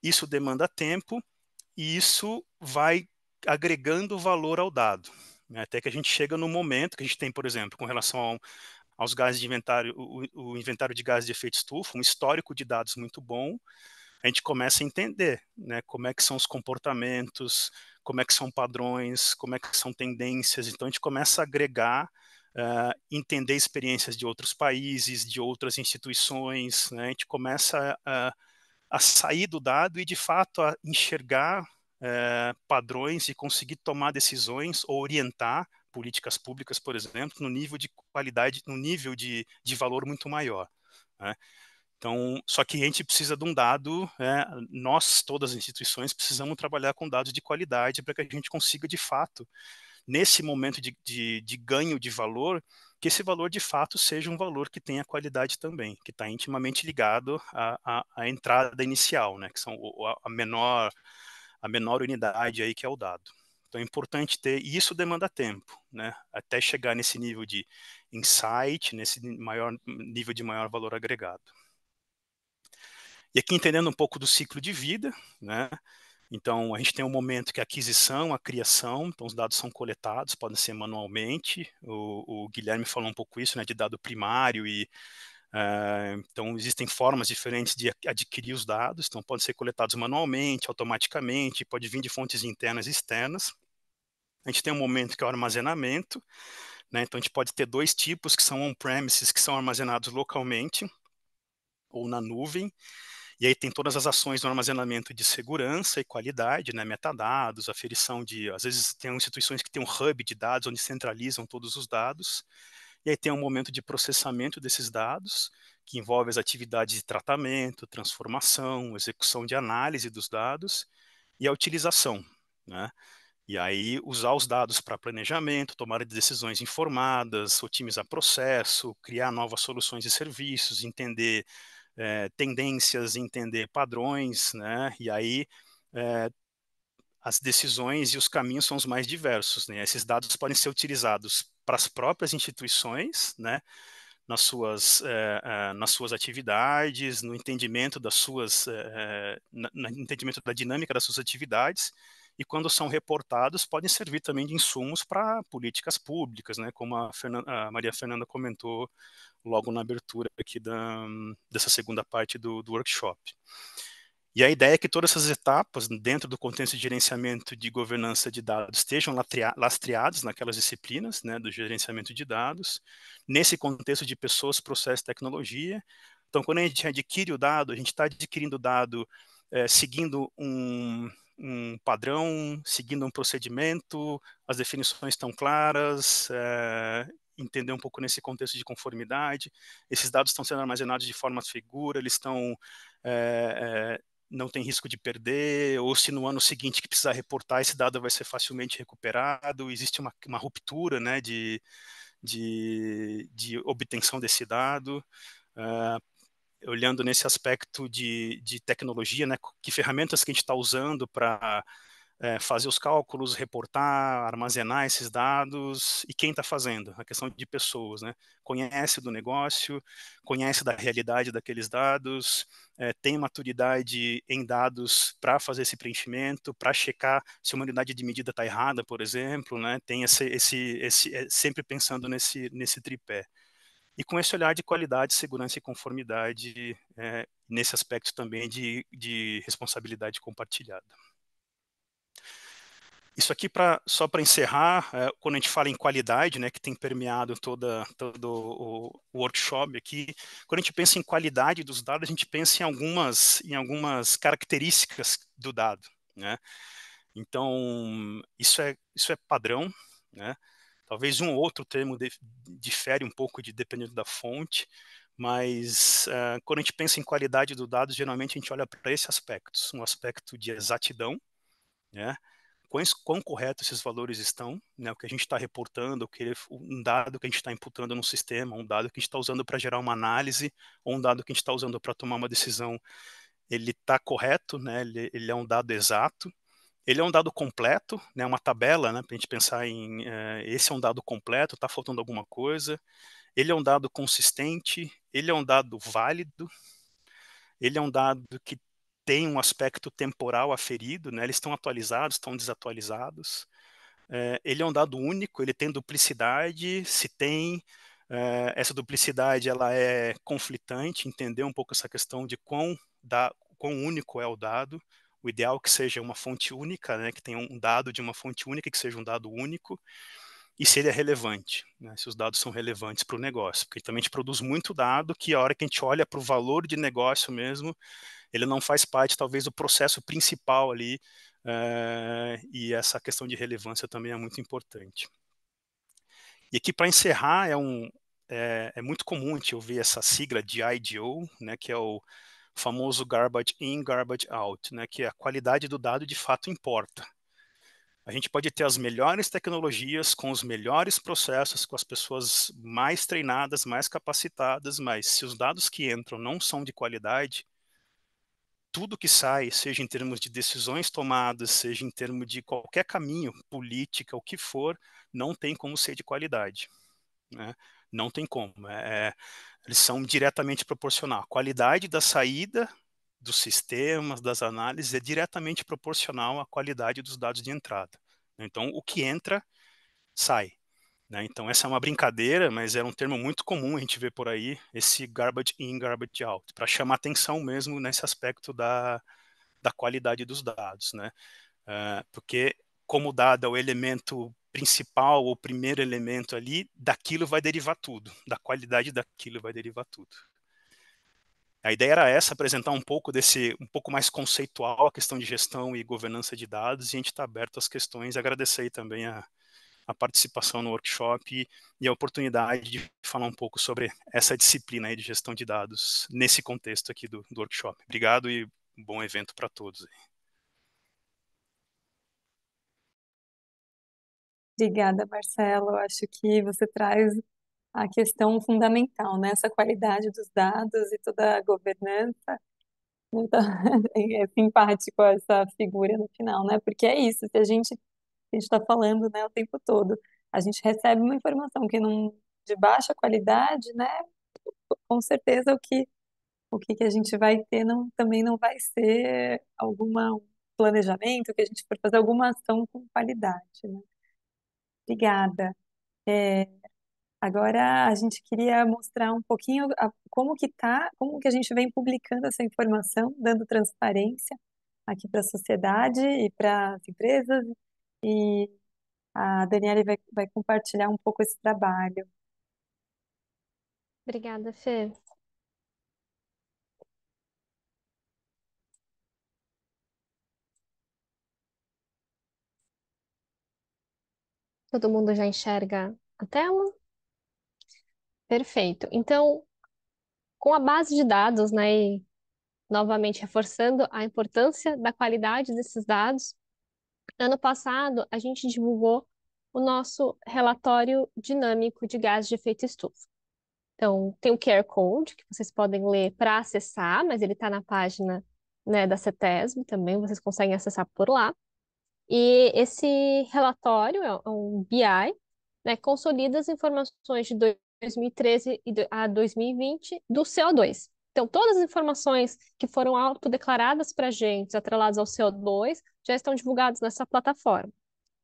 Isso demanda tempo e isso vai agregando valor ao dado. Né, até que a gente chega no momento que a gente tem, por exemplo, com relação aos gases de inventário, o, o inventário de gases de efeito estufa, um histórico de dados muito bom, a gente começa a entender né, como é que são os comportamentos, como é que são padrões, como é que são tendências. Então a gente começa a agregar, uh, entender experiências de outros países, de outras instituições. Né? A gente começa a, a sair do dado e de fato a enxergar uh, padrões e conseguir tomar decisões ou orientar políticas públicas, por exemplo, no nível de qualidade, no nível de, de valor muito maior. Né? Então, só que a gente precisa de um dado, né? nós, todas as instituições, precisamos trabalhar com dados de qualidade para que a gente consiga, de fato, nesse momento de, de, de, ganho de valor, que esse valor de fato seja um valor que tenha qualidade também, que está intimamente ligado à, à, à, entrada inicial, né, que são a menor, a menor unidade aí que é o dado. Então é importante ter, e isso demanda tempo, né? Até chegar nesse nível de insight, nesse maior nível de maior valor agregado. E aqui entendendo um pouco do ciclo de vida, né? Então a gente tem um momento que a é aquisição, a criação, então os dados são coletados, podem ser manualmente. O, o Guilherme falou um pouco isso, né? De dado primário e eh, então, existem formas diferentes de adquirir os dados, então, podem ser coletados manualmente, automaticamente, pode vir de fontes internas e externas. A gente tem um momento que é o armazenamento, né? então, a gente pode ter dois tipos, que são on-premises, que são armazenados localmente ou na nuvem, e aí tem todas as ações no armazenamento de segurança e qualidade, né? metadados, aferição de... Às vezes, tem instituições que têm um hub de dados, onde centralizam todos os dados, e aí tem um momento de processamento desses dados, que envolve as atividades de tratamento, transformação, execução de análise dos dados e a utilização, né? E aí usar os dados para planejamento, tomar decisões informadas, otimizar processo, criar novas soluções e serviços, entender é, tendências, entender padrões, né? E aí é, as decisões e os caminhos são os mais diversos. Né? Esses dados podem ser utilizados para as próprias instituições, né? nas, suas, eh, eh, nas suas atividades, no entendimento das suas, eh, no entendimento da dinâmica das suas atividades, e quando são reportados, podem servir também de insumos para políticas públicas, né? como a, Fernanda, a, Maria Fernanda comentou logo na abertura aqui da, dessa segunda parte do, do workshop. E a ideia é que todas essas etapas, dentro do contexto de gerenciamento de governança de dados, estejam lastreadas naquelas disciplinas né, do gerenciamento de dados, nesse contexto de pessoas, processos, tecnologia. Então, quando a gente adquire o dado, a gente está adquirindo o dado é, seguindo um, um padrão, seguindo um procedimento, as definições estão claras, é, entender um pouco nesse contexto de conformidade. Esses dados estão sendo armazenados de forma segura, eles estão é, é, não tem risco de perder, ou se no ano seguinte que precisar reportar, esse dado vai ser facilmente recuperado, existe uma, uma ruptura né, de, de, de obtenção desse dado. Uh, olhando nesse aspecto de, de tecnologia, né, que ferramentas que a gente está usando para é, fazer os cálculos, reportar, armazenar esses dados e quem está fazendo, a questão de pessoas, né? Conhece do negócio, conhece da realidade daqueles dados, é, tem maturidade em dados para fazer esse preenchimento, para checar se uma unidade de medida está errada, por exemplo, né? Tem esse, esse, esse é, sempre pensando nesse, nesse tripé. E com esse olhar de qualidade, segurança e conformidade, nesse aspecto também de, de responsabilidade compartilhada. Isso aqui, pra, só para encerrar, é, quando a gente fala em qualidade, né, que tem permeado toda, todo o, workshop aqui, quando a gente pensa em qualidade dos dados, a gente pensa em algumas, em algumas características do dado. Né? Então, isso é, isso é padrão. Né? Talvez um outro termo de, difere um pouco de, dependendo da fonte, mas uh, quando a gente pensa em qualidade do dado, geralmente a gente olha para esses aspectos, um aspecto de exatidão, né? quão, quão corretos esses valores estão, né? o que a gente está reportando, o que um dado que a gente está imputando no sistema, um dado que a gente está usando para gerar uma análise, ou um dado que a gente está usando para tomar uma decisão, ele está correto, né? ele, ele é um dado exato, ele é um dado completo, né? uma tabela, né? para a gente pensar em uh, esse é um dado completo, está faltando alguma coisa, ele é um dado consistente, ele é um dado válido, ele é um dado que tem um aspecto temporal aferido, né? eles estão atualizados, estão desatualizados. É, ele é um dado único, ele tem duplicidade, se tem é, essa duplicidade, ela é conflitante, entender um pouco essa questão de quão, da, quão único é o dado. O ideal é que seja uma fonte única, né? que tenha um dado de uma fonte única, que seja um dado único, e se ele é relevante, né? se os dados são relevantes para o negócio, porque também a gente produz muito dado que a hora que a gente olha para o valor de negócio mesmo, ele não faz parte, talvez, do processo principal ali, eh, e essa questão de relevância também é muito importante. E aqui, para encerrar, é, um, é, é, muito comum a gente ouvir essa sigla de IDO, né, que é o famoso garbage in, garbage out, né, que é a qualidade do dado de fato importa. A gente pode ter as melhores tecnologias, com os melhores processos, com as pessoas mais treinadas, mais capacitadas, mas se os dados que entram não são de qualidade, tudo que sai, seja em termos de decisões tomadas, seja em termos de qualquer caminho, política, o que for, não tem como ser de qualidade. Né? Não tem como. É, é, eles são diretamente proporcional. A qualidade da saída dos sistemas, das análises, é diretamente proporcional à qualidade dos dados de entrada. Né? Então, o que entra, sai. Né? Então, essa é uma brincadeira, mas é um termo muito comum a gente ver por aí, esse garbage in, garbage out, para chamar atenção mesmo nesse aspecto da, da qualidade dos dados. Né? Uh, porque, como dado é o elemento principal o primeiro elemento ali, daquilo vai derivar tudo, da qualidade daquilo vai derivar tudo. A ideia era essa, apresentar um pouco desse, um pouco mais conceitual a questão de gestão e governança de dados, e a gente está aberto às questões. Agradecer também a, a participação no workshop e a oportunidade de falar um pouco sobre essa disciplina de gestão de dados nesse contexto aqui do, do workshop. Obrigado e bom evento para todos. Obrigada, Marcelo. Acho que você traz a questão fundamental, né? Essa qualidade dos dados e toda a governança. Então, é, é simpático essa figura no final, né? Porque é isso, se a gente a gente está falando né, o tempo todo. A gente recebe uma informação que não de baixa qualidade, né? Com certeza o que o que, que a gente vai ter não, também não vai ser algum planejamento que a gente for fazer alguma ação com qualidade, né? Obrigada. É, agora a gente queria mostrar um pouquinho a, como que tá, como que a gente vem publicando essa informação, dando transparência aqui para a sociedade e para as empresas e a Daniele vai, vai compartilhar um pouco esse trabalho. Obrigada, Fê. Todo mundo já enxerga a tela? Perfeito. Então, com a base de dados, né, e novamente reforçando a importância da qualidade desses dados, Ano passado, a gente divulgou o nosso relatório dinâmico de gases de efeito estufa. Então, tem o QR Code, que vocês podem ler para acessar, mas ele está na página né, da CETESB também, vocês conseguem acessar por lá. E esse relatório é um BI, né, consolida as informações de 2013 a 2020 do CO2, então, todas as informações que foram autodeclaradas para a gente, atreladas ao CO2, já estão divulgadas nessa plataforma.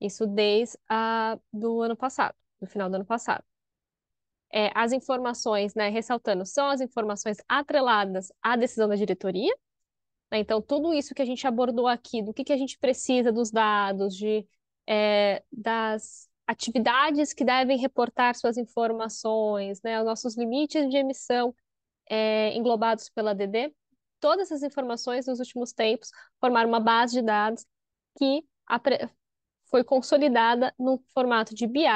Isso desde a, do ano passado, do final do ano passado. É, as informações, né, ressaltando, são as informações atreladas à decisão da diretoria. Né? Então, tudo isso que a gente abordou aqui, do que, que a gente precisa dos dados, de, é, das atividades que devem reportar suas informações, né, os nossos limites de emissão, é, englobados pela DD, todas essas informações nos últimos tempos formaram uma base de dados que foi consolidada no formato de BI,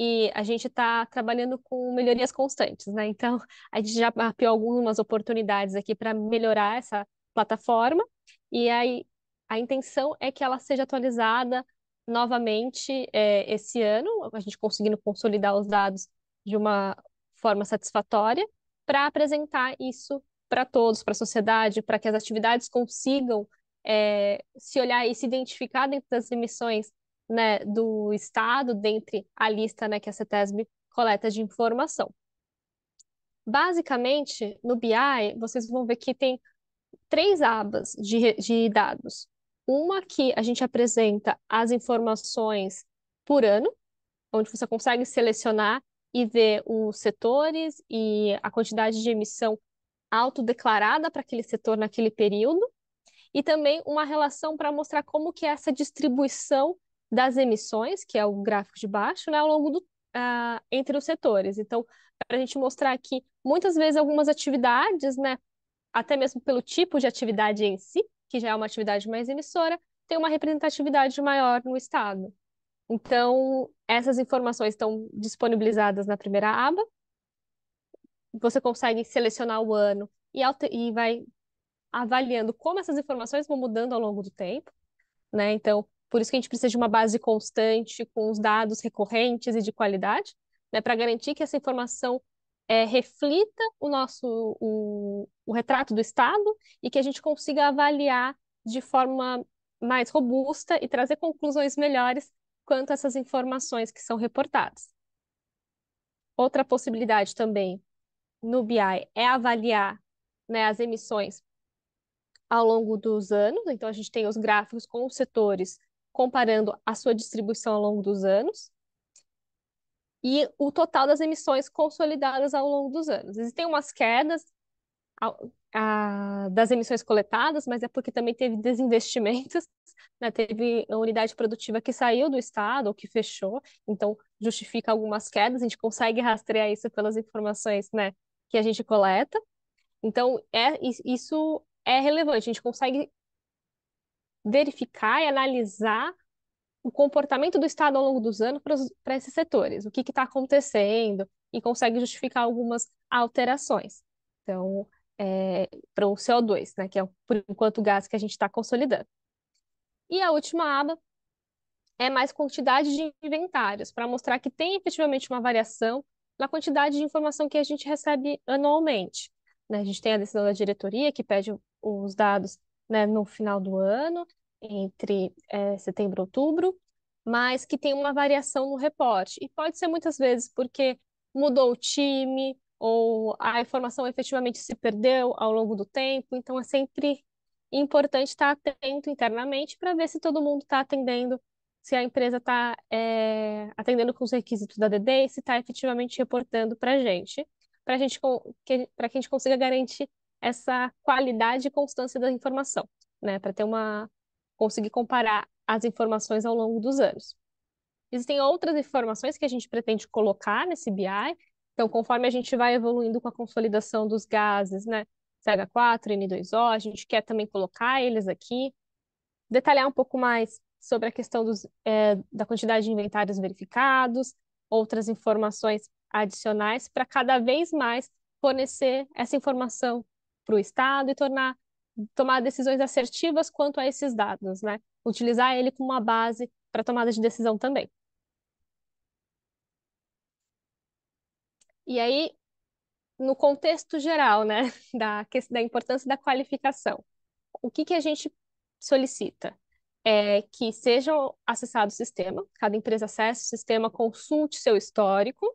e a gente está trabalhando com melhorias constantes, né? Então, a gente já mapeou algumas oportunidades aqui para melhorar essa plataforma, e aí a intenção é que ela seja atualizada novamente é, esse ano, a gente conseguindo consolidar os dados de uma forma satisfatória, para apresentar isso para todos, para a sociedade, para que as atividades consigam é, se olhar e se identificar dentro das emissões né, do Estado, dentre a lista né, que a CETESB coleta de informação. Basicamente, no BI, vocês vão ver que tem três abas de, de dados. Uma que a gente apresenta as informações por ano, onde você consegue selecionar e ver os setores e a quantidade de emissão autodeclarada para aquele setor naquele período, e também uma relação para mostrar como que é essa distribuição das emissões, que é o gráfico de baixo, né, ao longo do, uh, entre os setores. Então, para a gente mostrar que muitas vezes algumas atividades, né, até mesmo pelo tipo de atividade em si, que já é uma atividade mais emissora, tem uma representatividade maior no Estado. Então, essas informações estão disponibilizadas na primeira aba. Você consegue selecionar o ano e, e vai avaliando como essas informações vão mudando ao longo do tempo, né? Então, por isso que a gente precisa de uma base constante, com os dados recorrentes e de qualidade, né? Para garantir que essa informação é, reflita o nosso o, o retrato do Estado e que a gente consiga avaliar de forma mais robusta e trazer conclusões melhores quanto essas informações que são reportadas. Outra possibilidade também no BI é avaliar né, as emissões ao longo dos anos, então a gente tem os gráficos com os setores comparando a sua distribuição ao longo dos anos e o total das emissões consolidadas ao longo dos anos. Existem umas quedas a, a, das emissões coletadas, mas é porque também teve desinvestimentos, né? teve unidade produtiva que saiu do Estado ou que fechou, então justifica algumas quedas, a gente consegue rastrear isso pelas informações né, que a gente coleta. Então, é, isso é relevante, a gente consegue verificar e analisar o comportamento do Estado ao longo dos anos para esses setores, o que está acontecendo, e consegue justificar algumas alterações. Então, é, para o CO2, né, que é, por enquanto, o gás que a gente está consolidando. E a última aba é mais quantidade de inventários, para mostrar que tem efetivamente uma variação na quantidade de informação que a gente recebe anualmente. Né? A gente tem a decisão da diretoria, que pede os dados né, no final do ano, entre é, setembro e outubro, mas que tem uma variação no reporte. E pode ser muitas vezes porque mudou o time, ou a informação efetivamente se perdeu ao longo do tempo. Então, é sempre importante estar atento internamente para ver se todo mundo está atendendo, se a empresa está é, atendendo com os requisitos da DD e se está efetivamente reportando para a gente, para gente, que, que a gente consiga garantir essa qualidade e constância da informação, né? Para ter uma conseguir comparar as informações ao longo dos anos. Existem outras informações que a gente pretende colocar nesse BI, então, conforme a gente vai evoluindo com a consolidação dos gases, né? CH4, N2O, a gente quer também colocar eles aqui. Detalhar um pouco mais sobre a questão dos, é, da quantidade de inventários verificados, outras informações adicionais, para cada vez mais fornecer essa informação para o Estado e tornar, tomar decisões assertivas quanto a esses dados, né? Utilizar ele como uma base para tomada de decisão também. E aí, no contexto geral, né, da, da importância da qualificação, o que, que a gente solicita? É que seja acessado o sistema, cada empresa acesse o sistema, consulte seu histórico,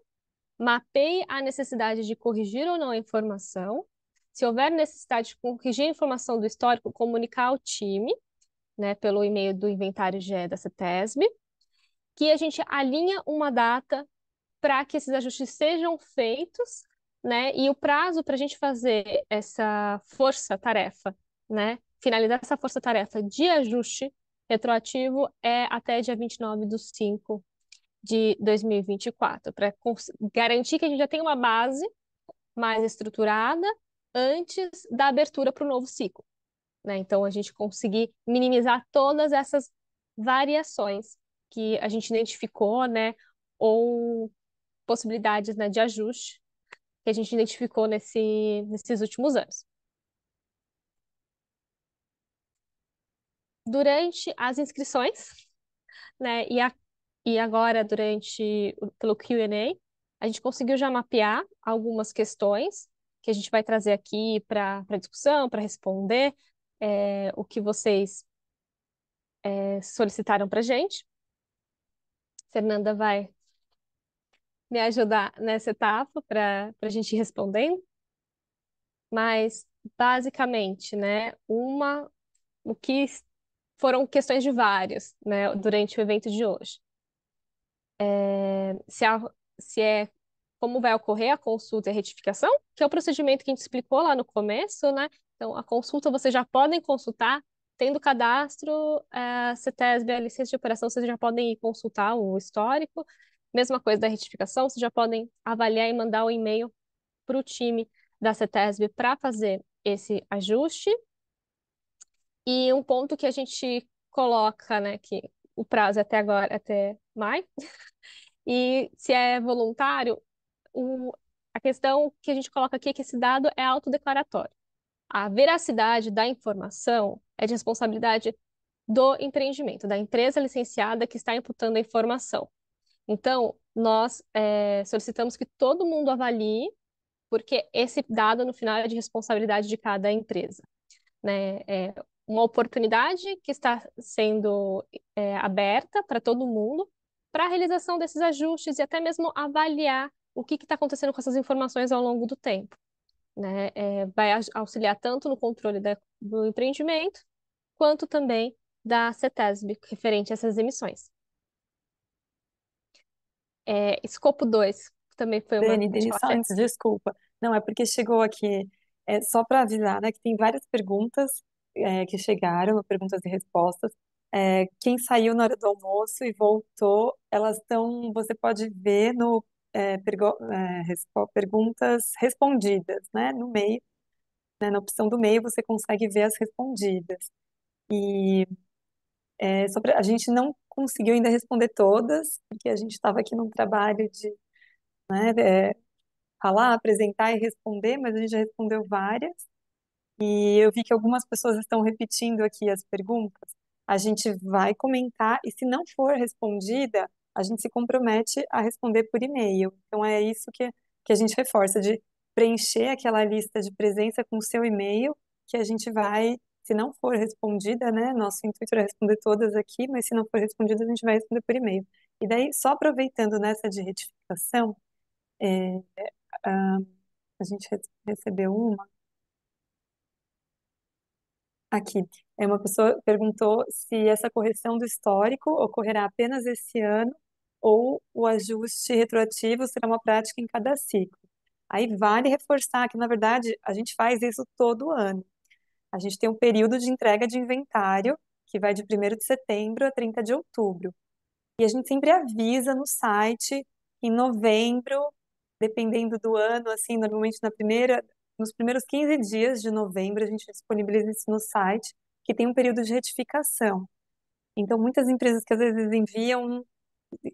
mapeie a necessidade de corrigir ou não a informação. Se houver necessidade de corrigir a informação do histórico, comunicar ao time, né, pelo e-mail do inventário GE da CETESB, que a gente alinha uma data para que esses ajustes sejam feitos, né? E o prazo para a gente fazer essa força-tarefa, né? Finalizar essa força-tarefa de ajuste retroativo é até dia 29 de 5 de 2024, para garantir que a gente já tem uma base mais estruturada antes da abertura para o novo ciclo. Né? Então, a gente conseguir minimizar todas essas variações que a gente identificou, né? Ou possibilidades né, de ajuste que a gente identificou nesse, nesses últimos anos. Durante as inscrições, né, e, a, e agora durante pelo Q&A, a gente conseguiu já mapear algumas questões que a gente vai trazer aqui para discussão, para responder é, o que vocês é, solicitaram para a gente. Fernanda vai me ajudar nessa etapa para a gente ir respondendo. Mas, basicamente, né, uma, o que foram questões de várias, né, durante o evento de hoje. É, se, a, se é como vai ocorrer a consulta e a retificação, que é o procedimento que a gente explicou lá no começo, né? Então, a consulta vocês já podem consultar, tendo cadastro, a é, CETESB, a licença de operação, vocês já podem ir consultar o histórico, Mesma coisa da retificação, vocês já podem avaliar e mandar o um e-mail para o time da CETESB para fazer esse ajuste. E um ponto que a gente coloca, né, que o prazo é até agora, até maio, e se é voluntário, o, a questão que a gente coloca aqui é que esse dado é autodeclaratório. A veracidade da informação é de responsabilidade do empreendimento, da empresa licenciada que está imputando a informação. Então, nós é, solicitamos que todo mundo avalie, porque esse dado no final é de responsabilidade de cada empresa. Né? É uma oportunidade que está sendo é, aberta para todo mundo para a realização desses ajustes e até mesmo avaliar o que está acontecendo com essas informações ao longo do tempo. Né? É, vai auxiliar tanto no controle da, do empreendimento, quanto também da CETESB, referente a essas emissões. É, escopo 2 também foi uma Dani, Dani, só antes, desculpa. Não, é porque chegou aqui, é, só para avisar, né, que tem várias perguntas é, que chegaram, perguntas e respostas. É, quem saiu na hora do almoço e voltou, elas estão, você pode ver no é, pergo, é, respo, perguntas respondidas, né, no meio, né, na opção do meio você consegue ver as respondidas. E é, sobre, a gente não conseguiu ainda responder todas, porque a gente estava aqui num trabalho de né, é, falar, apresentar e responder, mas a gente já respondeu várias. E eu vi que algumas pessoas estão repetindo aqui as perguntas. A gente vai comentar e se não for respondida, a gente se compromete a responder por e-mail. Então é isso que, que a gente reforça, de preencher aquela lista de presença com o seu e-mail, que a gente vai se não for respondida, né, nosso intuito era é responder todas aqui, mas se não for respondida, a gente vai responder por e-mail. E daí, só aproveitando nessa de retificação, é, a, a gente recebeu uma Aqui, é uma pessoa perguntou se essa correção do histórico ocorrerá apenas esse ano ou o ajuste retroativo será uma prática em cada ciclo. Aí vale reforçar que, na verdade, a gente faz isso todo ano. A gente tem um período de entrega de inventário que vai de 1 de setembro a 30 de outubro. E a gente sempre avisa no site em novembro, dependendo do ano, assim, normalmente na primeira, nos primeiros 15 dias de novembro a gente disponibiliza isso no site, que tem um período de retificação. Então, muitas empresas que às vezes enviam,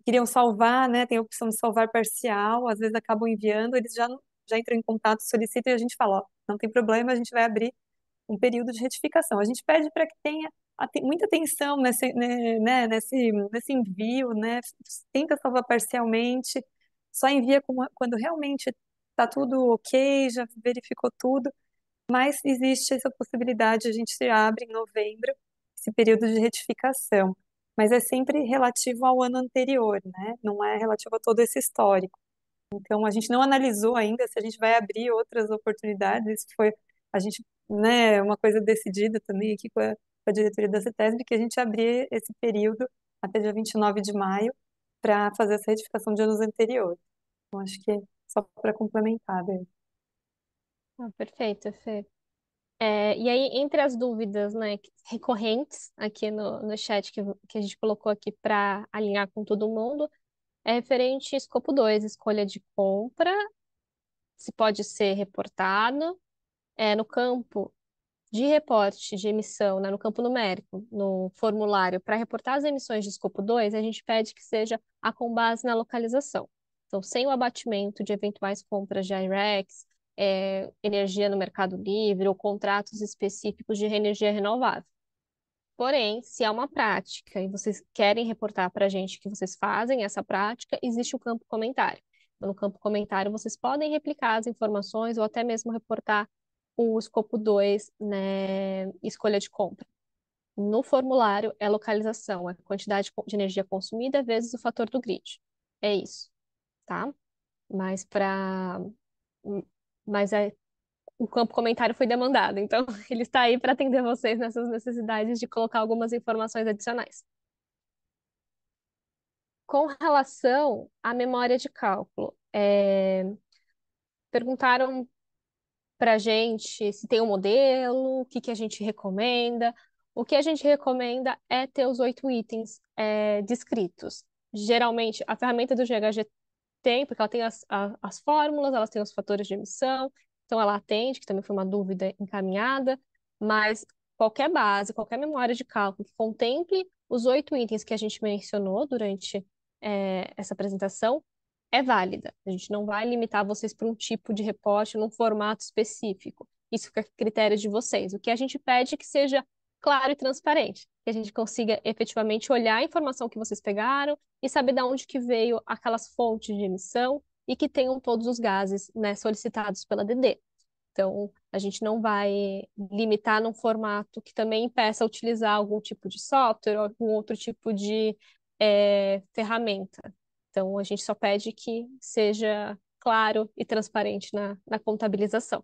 queriam salvar, né, tem a opção de salvar parcial, às vezes acabam enviando, eles já, já entram em contato, solicitam e a gente fala, ó, não tem problema, a gente vai abrir um período de retificação. A gente pede para que tenha muita atenção nesse, né, né, nesse, nesse envio, né? tenta salvar parcialmente, só envia quando realmente está tudo ok, já verificou tudo, mas existe essa possibilidade, a gente abre em novembro esse período de retificação, mas é sempre relativo ao ano anterior, né? não é relativo a todo esse histórico. Então, a gente não analisou ainda se a gente vai abrir outras oportunidades, isso foi a gente né, uma coisa decidida também aqui com a, com a diretoria da CETESB, que a gente abrir esse período até dia 29 de maio para fazer essa retificação de anos anteriores. Então, acho que é só para complementar. Né? Ah, perfeito, Fê. É, e aí, entre as dúvidas né, recorrentes aqui no, no chat que, que a gente colocou aqui para alinhar com todo mundo, é referente ao escopo 2, escolha de compra, se pode ser reportado, é no campo de reporte de emissão, né, no campo numérico, no formulário, para reportar as emissões de escopo 2, a gente pede que seja a com base na localização. Então, sem o abatimento de eventuais compras de IREX, é, energia no mercado livre ou contratos específicos de energia renovável. Porém, se é uma prática e vocês querem reportar para a gente que vocês fazem essa prática, existe o campo comentário. Então, no campo comentário, vocês podem replicar as informações ou até mesmo reportar o escopo 2, né, escolha de compra. No formulário é localização, é quantidade de energia consumida vezes o fator do grid. É isso, tá? Mas para mas é o campo comentário foi demandado, então ele está aí para atender vocês nessas necessidades de colocar algumas informações adicionais. Com relação à memória de cálculo, é... perguntaram para a gente se tem um modelo, o que, que a gente recomenda. O que a gente recomenda é ter os oito itens é, descritos. Geralmente, a ferramenta do GHG tem, porque ela tem as, a, as fórmulas, ela tem os fatores de emissão, então ela atende, que também foi uma dúvida encaminhada, mas qualquer base, qualquer memória de cálculo que contemple os oito itens que a gente mencionou durante é, essa apresentação é válida. A gente não vai limitar vocês para um tipo de reporte, num formato específico. Isso fica a critério de vocês. O que a gente pede é que seja claro e transparente, que a gente consiga efetivamente olhar a informação que vocês pegaram e saber de onde que veio aquelas fontes de emissão e que tenham todos os gases né, solicitados pela DD. Então, a gente não vai limitar num formato que também impeça utilizar algum tipo de software ou algum outro tipo de é, ferramenta. Então, a gente só pede que seja claro e transparente na, na contabilização.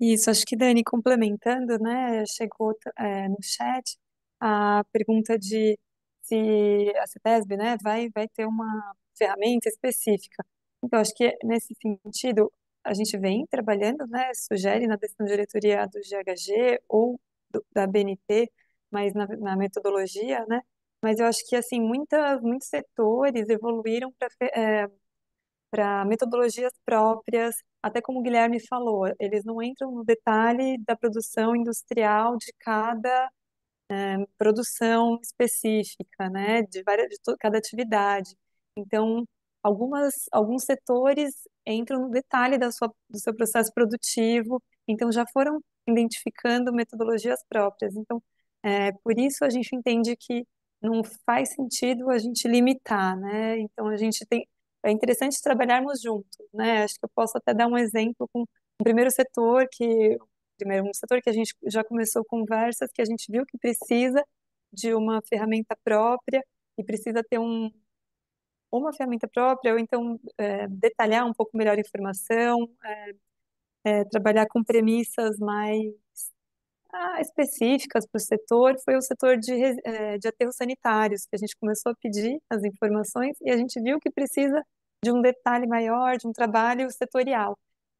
Isso, acho que Dani, complementando, né, chegou é, no chat a pergunta de se a CETESB, né, vai, vai ter uma ferramenta específica. Então, acho que nesse sentido, a gente vem trabalhando, né, sugere na decisão de diretoria do GHG ou do, da BNT, mas na, na metodologia, né, mas eu acho que assim muitas muitos setores evoluíram para é, eh, para metodologias próprias, até como o Guilherme falou, eles não entram no detalhe da produção industrial de cada é, produção específica, né, de, várias, de cada atividade. Então, algumas, alguns setores entram no detalhe da sua, do seu processo produtivo, então já foram identificando metodologias próprias. Então, é, por isso a gente entende que não faz sentido a gente limitar, né? Então a gente tem é interessante trabalharmos juntos, né? Acho que eu posso até dar um exemplo com o primeiro setor que primeiro um setor que a gente já começou conversas que a gente viu que precisa de uma ferramenta própria e precisa ter um uma ferramenta própria ou então é, detalhar um pouco melhor a informação, é, é, trabalhar com premissas mais ah, específicas para o setor foi o setor de, eh, de aterros sanitários, que a gente começou a pedir as informações e a gente viu que precisa de um detalhe maior, de um trabalho setorial.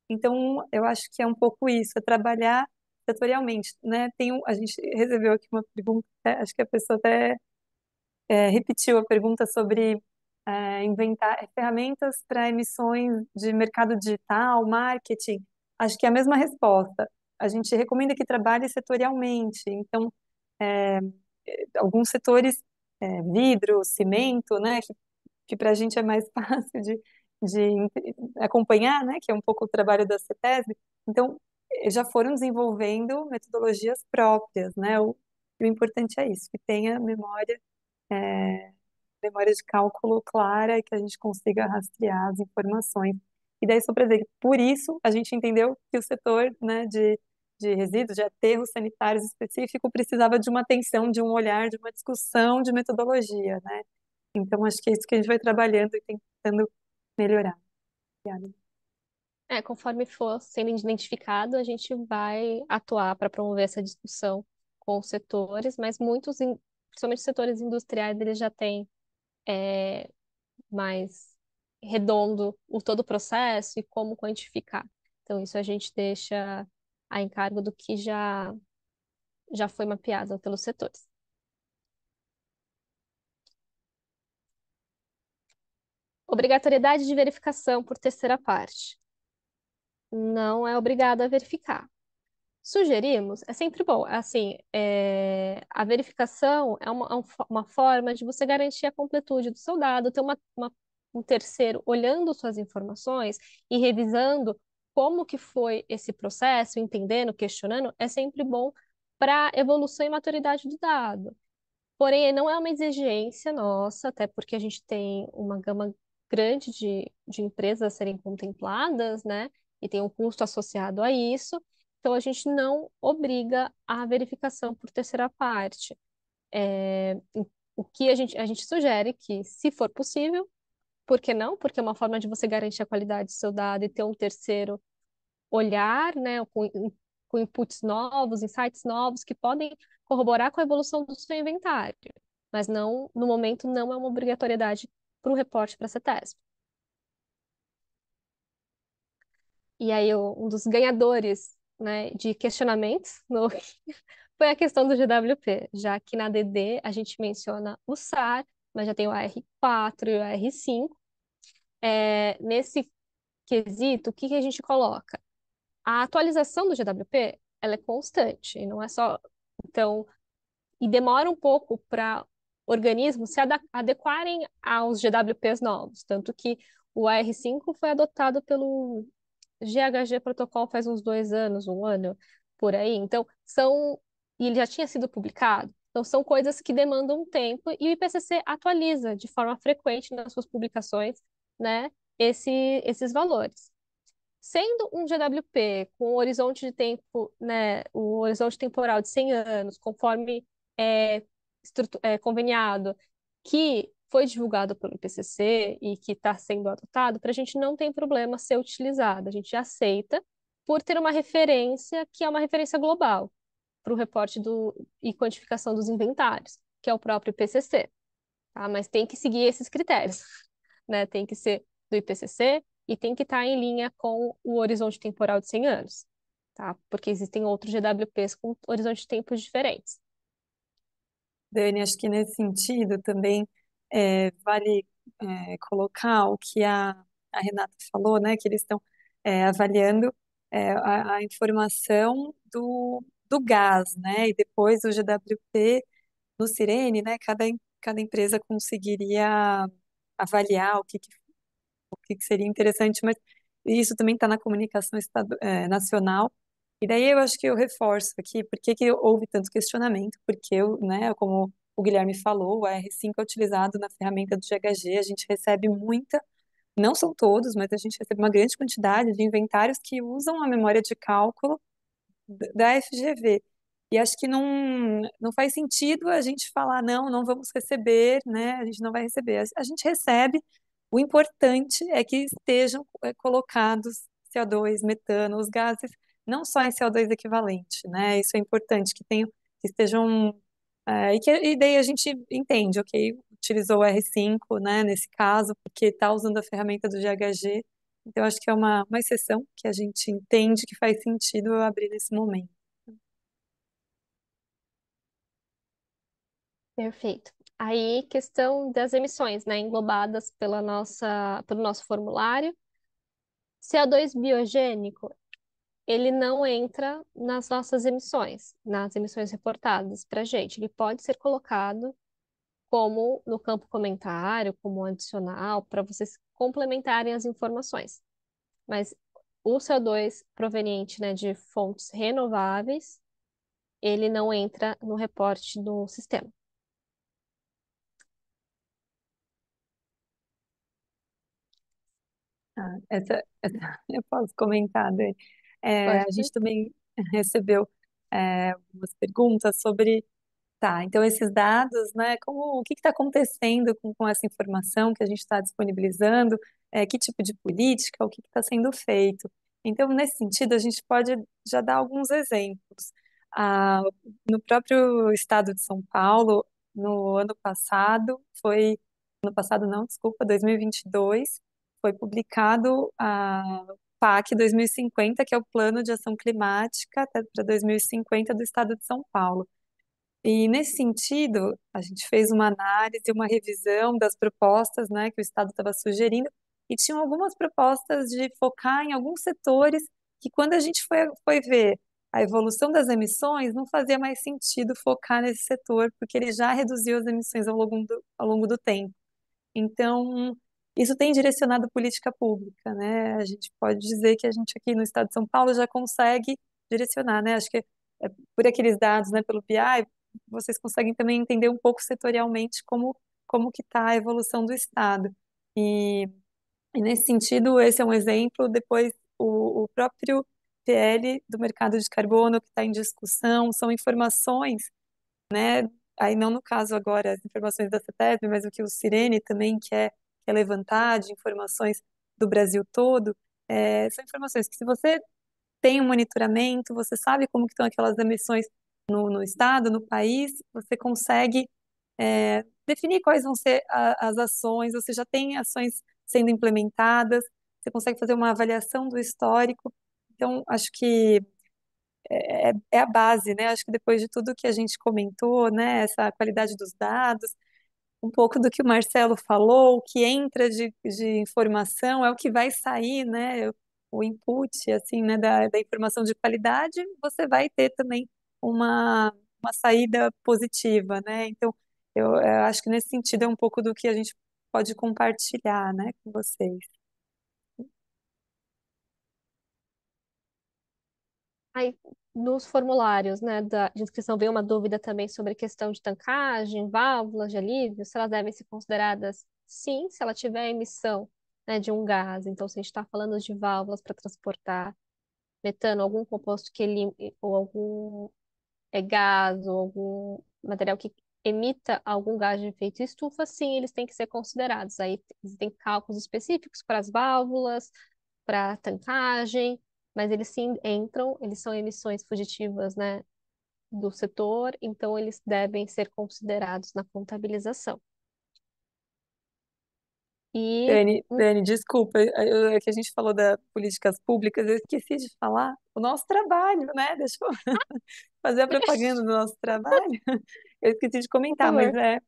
Então, eu acho que é um pouco isso, é trabalhar setorialmente, né? Tem um, a gente recebeu aqui uma pergunta, acho que a pessoa até é, repetiu a pergunta sobre é, inventar ferramentas para emissões de mercado digital, marketing. Acho que é a mesma resposta a gente recomenda que trabalhe setorialmente. Então, é, é, alguns setores, é, vidro, cimento, né, que, que para a gente é mais fácil de, de acompanhar, né, que é um pouco o trabalho da CETESB. Então, eh, já foram desenvolvendo metodologias próprias, né? O, o importante é isso, que tenha memória, é, memória de cálculo clara e que a gente consiga rastrear as informações. E daí, só para dizer por isso a gente entendeu que o setor né, de de resíduos, de aterros sanitários específico, precisava de uma atenção, de um olhar, de uma discussão de metodologia, né? Então, acho que é isso que a gente vai trabalhando e tentando melhorar. Obrigada. É, conforme for sendo identificado, a gente vai atuar para promover essa discussão com os setores, mas muitos, principalmente os setores industriais, eles já têm é, mais redondo o todo o processo e como quantificar. Então, isso a gente deixa a encargo do que já, já foi mapeado pelos setores. Obrigatoriedade de verificação por terceira parte. Não é obrigado a verificar. Sugerimos, é sempre bom, assim, é, a verificação é uma, é uma forma de você garantir a completude do seu dado, ter uma, uma um terceiro olhando suas informações e revisando como que foi esse processo, entendendo, questionando, é sempre bom para evolução e maturidade do dado. Porém, não é uma exigência nossa, até porque a gente tem uma gama grande de, de empresas a serem contempladas, né? E tem um custo associado a isso. Então, a gente não obriga a verificação por terceira parte. É, o que a gente, a gente sugere que, se for possível, por que não? Porque é uma forma de você garantir a qualidade do seu dado e ter um terceiro olhar, né, com, com inputs novos, insights novos, que podem corroborar com a evolução do seu inventário. Mas não, no momento, não é uma obrigatoriedade para o reporte para a CETESP. E aí, um dos ganhadores né, de questionamentos no... foi a questão do GWP, já que na DD a gente menciona o SAR, mas já tem o AR4 e o AR5, é, nesse quesito, o que, que a gente coloca? A atualização do GWP, ela é constante, não é só... Então, e demora um pouco para organismos se adequarem aos GWPs novos, tanto que o AR5 foi adotado pelo GHG Protocol faz uns dois anos, um ano, por aí. Então, são... E ele já tinha sido publicado. Então, são coisas que demandam tempo e o IPCC atualiza de forma frequente nas suas publicações né, esse, esses valores. Sendo um GWP com um horizonte de tempo, né, o horizonte temporal de 100 anos, conforme é, é conveniado, que foi divulgado pelo IPCC e que está sendo adotado, para a gente não tem problema ser utilizado, a gente aceita por ter uma referência que é uma referência global para o reporte do, e quantificação dos inventários, que é o próprio IPCC. Tá? Mas tem que seguir esses critérios né, tem que ser do IPCC e tem que estar tá em linha com o horizonte temporal de 100 anos, tá? Porque existem outros GWPs com horizonte de tempos diferentes. Dani, acho que nesse sentido também é, vale é, colocar o que a, a, Renata falou, né, que eles estão é, avaliando é, a, a, informação do, do gás, né, e depois o GWP no Sirene, né, cada, cada empresa conseguiria avaliar o que, que o que, que seria interessante, mas isso também está na comunicação estado, é, nacional. E daí eu acho que eu reforço aqui por que, que houve tanto questionamento, porque eu, né, como o Guilherme falou, o R5 é utilizado na ferramenta do GHG, a gente recebe muita, não são todos, mas a gente recebe uma grande quantidade de inventários que usam a memória de cálculo da FGV. E acho que não, não faz sentido a gente falar, não, não vamos receber, né? A gente não vai receber. A gente recebe. O importante é que estejam eh, colocados CO2, metano, os gases, não só em CO2 equivalente, né? Isso é importante, que tenham, que estejam. É, e, que, e daí a gente entende, ok, utilizou o R5, né, nesse caso, porque está usando a ferramenta do GHG. Então, acho que é uma, uma exceção que a gente entende que faz sentido eu abrir nesse momento. Perfeito. Aí, questão das emissões, né, englobadas pela nossa, pelo nosso formulário. CO2 biogênico, ele não entra nas nossas emissões, nas emissões reportadas para a gente. Ele pode ser colocado como no campo comentário, como adicional, para vocês complementarem as informações. Mas o CO2 proveniente, né, de fontes renováveis, ele não entra no reporte do sistema. essa, essa- eu posso comentar, Dani. É, a gente também recebeu é, algumas perguntas sobre, tá, então esses dados, né, como, o que está acontecendo com, com essa informação que a gente está disponibilizando, é, que tipo de política, o que está sendo feito. Então, nesse sentido, a gente pode já dar alguns exemplos. Ah, no próprio estado de São Paulo, no ano passado, foi, ano passado não, desculpa, 2022, foi publicado a PAC 2050, que é o Plano de Ação Climática até para 2050 do Estado de São Paulo. E nesse sentido, a gente fez uma análise, uma revisão das propostas né, que o Estado estava sugerindo, e tinham algumas propostas de focar em alguns setores que, quando a gente foi, foi ver a evolução das emissões, não fazia mais sentido focar nesse setor, porque ele já reduziu as emissões ao longo do, ao longo do tempo. Então, isso tem direcionado política pública, né? A gente pode dizer que a gente aqui no estado de São Paulo já consegue direcionar, né? Acho que é por aqueles dados, né, pelo PI, vocês conseguem também entender um pouco setorialmente como como que está a evolução do estado. E, e, nesse sentido, esse é um exemplo. Depois, o, o próprio PL do mercado de carbono que está em discussão são informações, né? Aí não no caso agora as informações da CETESB, mas o que o Sirene também que é levantar, de informações do Brasil todo, é, são informações que se você tem um monitoramento, você sabe como que estão aquelas emissões no, no estado, no país, você consegue é, definir quais vão ser a, as ações, você já tem ações sendo implementadas, você consegue fazer uma avaliação do histórico. Então, acho que é, é, é a base, né? Acho que depois de tudo que a gente comentou, né, essa qualidade dos dados, um pouco do que o Marcelo falou, o que entra de, de informação é o que vai sair, né? O input, assim, né, da, da informação de qualidade, você vai ter também uma, uma saída positiva, né? Então, eu, eu acho que nesse sentido é um pouco do que a gente pode compartilhar, né, com vocês. Ai, nos formulários né, da, de inscrição veio uma dúvida também sobre a questão de tancagem, válvulas de alívio, se elas devem ser consideradas sim, se ela tiver emissão né, de um gás. Então, se a gente está falando de válvulas para transportar metano, algum composto que ele, ou algum é, gás, ou algum material que emita algum gás de efeito estufa, sim, eles têm que ser considerados. Aí existem cálculos específicos para as válvulas, para a tancagem, mas eles sim entram, eles são emissões fugitivas, né, do setor, então eles devem ser considerados na contabilização. E... Dani, Dani, desculpa, eu, é que a gente falou das políticas públicas, eu esqueci de falar o nosso trabalho, né? Deixa eu fazer a propaganda do nosso trabalho. Eu esqueci de comentar, mas é,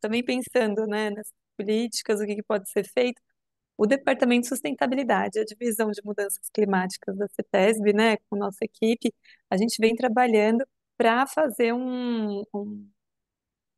também pensando, né, nas políticas, o que, que pode ser feito, o Departamento de Sustentabilidade, a Divisão de Mudanças Climáticas da CETESB, né, com nossa equipe, a gente vem trabalhando para fazer um, um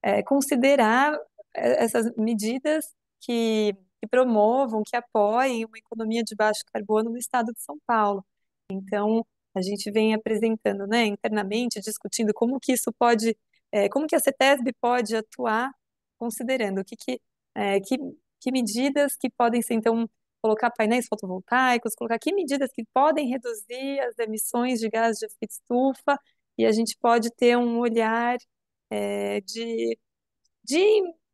é, considerar é, essas medidas que, que promovam, que apoiem uma economia de baixo carbono no estado de São Paulo. Então, a gente vem apresentando, né, internamente, discutindo como que isso pode, é, como que a CETESB pode atuar, considerando o que, que, é, que que medidas que podem ser, então, colocar painéis fotovoltaicos, colocar que medidas que podem reduzir as emissões de gás de efeito estufa, e a gente pode ter um olhar é, de, de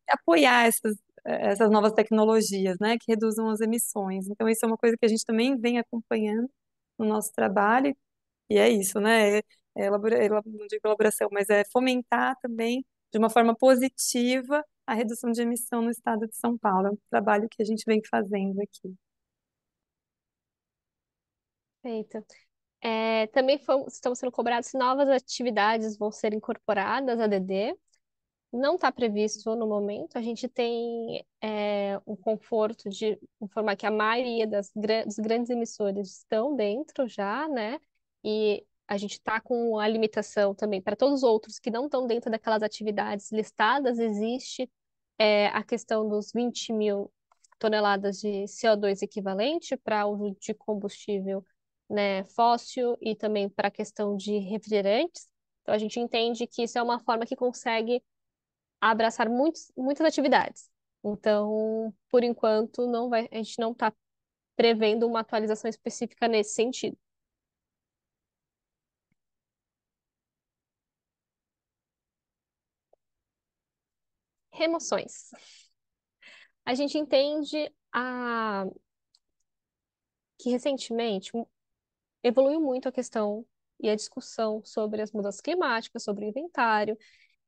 apoiar essas, essas novas tecnologias, né, que reduzam as emissões. Então, isso é uma coisa que a gente também vem acompanhando no nosso trabalho, e é isso, né, é, é elabora, não digo elaboração, mas é fomentar também de uma forma positiva a redução de emissão no estado de São Paulo. É um trabalho que a gente vem fazendo aqui. Perfeito. É, também estão estamos sendo cobrados se novas atividades vão ser incorporadas à DD. Não está previsto no momento. A gente tem é, o conforto de informar que a maioria das, dos grandes emissores estão dentro já, né? E a gente está com a limitação também para todos os outros que não estão dentro daquelas atividades listadas, existe é, a questão dos 20 mil toneladas de CO2 equivalente para uso de combustível né, fóssil e também para a questão de refrigerantes. Então, a gente entende que isso é uma forma que consegue abraçar muitos, muitas atividades. Então, por enquanto, não vai, a gente não está prevendo uma atualização específica nesse sentido. remoções. A gente entende a... que recentemente evoluiu muito a questão e a discussão sobre as mudanças climáticas, sobre o inventário.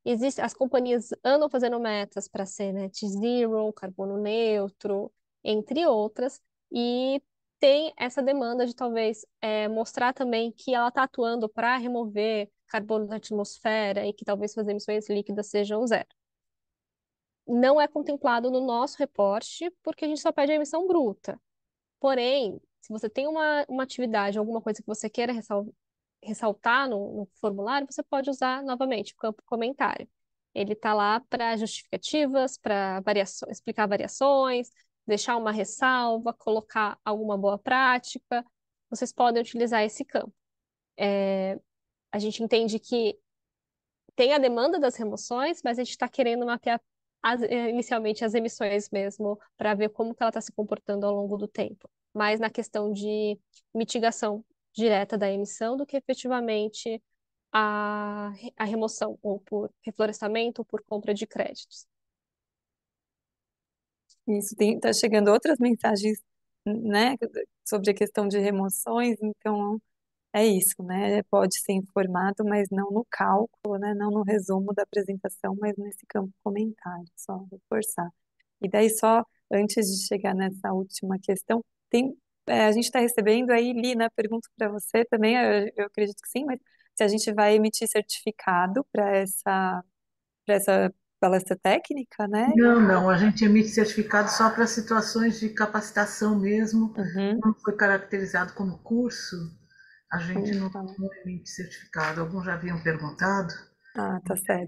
Existe, as companhias andam fazendo metas para ser net né, zero, carbono neutro, entre outras, e tem essa demanda de talvez é, mostrar também que ela está atuando para remover carbono da atmosfera e que talvez as emissões líquidas sejam zero não é contemplado no nosso reporte, porque a gente só pede a emissão bruta. Porém, se você tem uma, uma atividade, alguma coisa que você queira ressal, ressaltar no, no, formulário, você pode usar novamente é o campo comentário. Ele está lá para justificativas, para explicar variações, deixar uma ressalva, colocar alguma boa prática. Vocês podem utilizar esse campo. É, a gente entende que tem a demanda das remoções, mas a gente está querendo mapear as, eh, inicialmente as emissões mesmo, para ver como que ela está se comportando ao longo do tempo, mais na questão de mitigação direta da emissão do que efetivamente a, a remoção, ou por reflorestamento, ou por compra de créditos. Isso, está chegando outras mensagens né, sobre a questão de remoções, então é isso, né? Pode ser informado, mas não no cálculo, né? Não no resumo da apresentação, mas nesse campo comentário, só reforçar. E daí só antes de chegar nessa última questão, tem é, a gente está recebendo aí, Lina, né, pergunto para você também, eu, eu, acredito que sim, mas se a gente vai emitir certificado para essa para essa palestra técnica, né? Não, não, a gente emite certificado só para situações de capacitação mesmo, uhum. não foi caracterizado como curso. A gente não está no limite certificado. Alguns já haviam perguntado. Ah, tá sério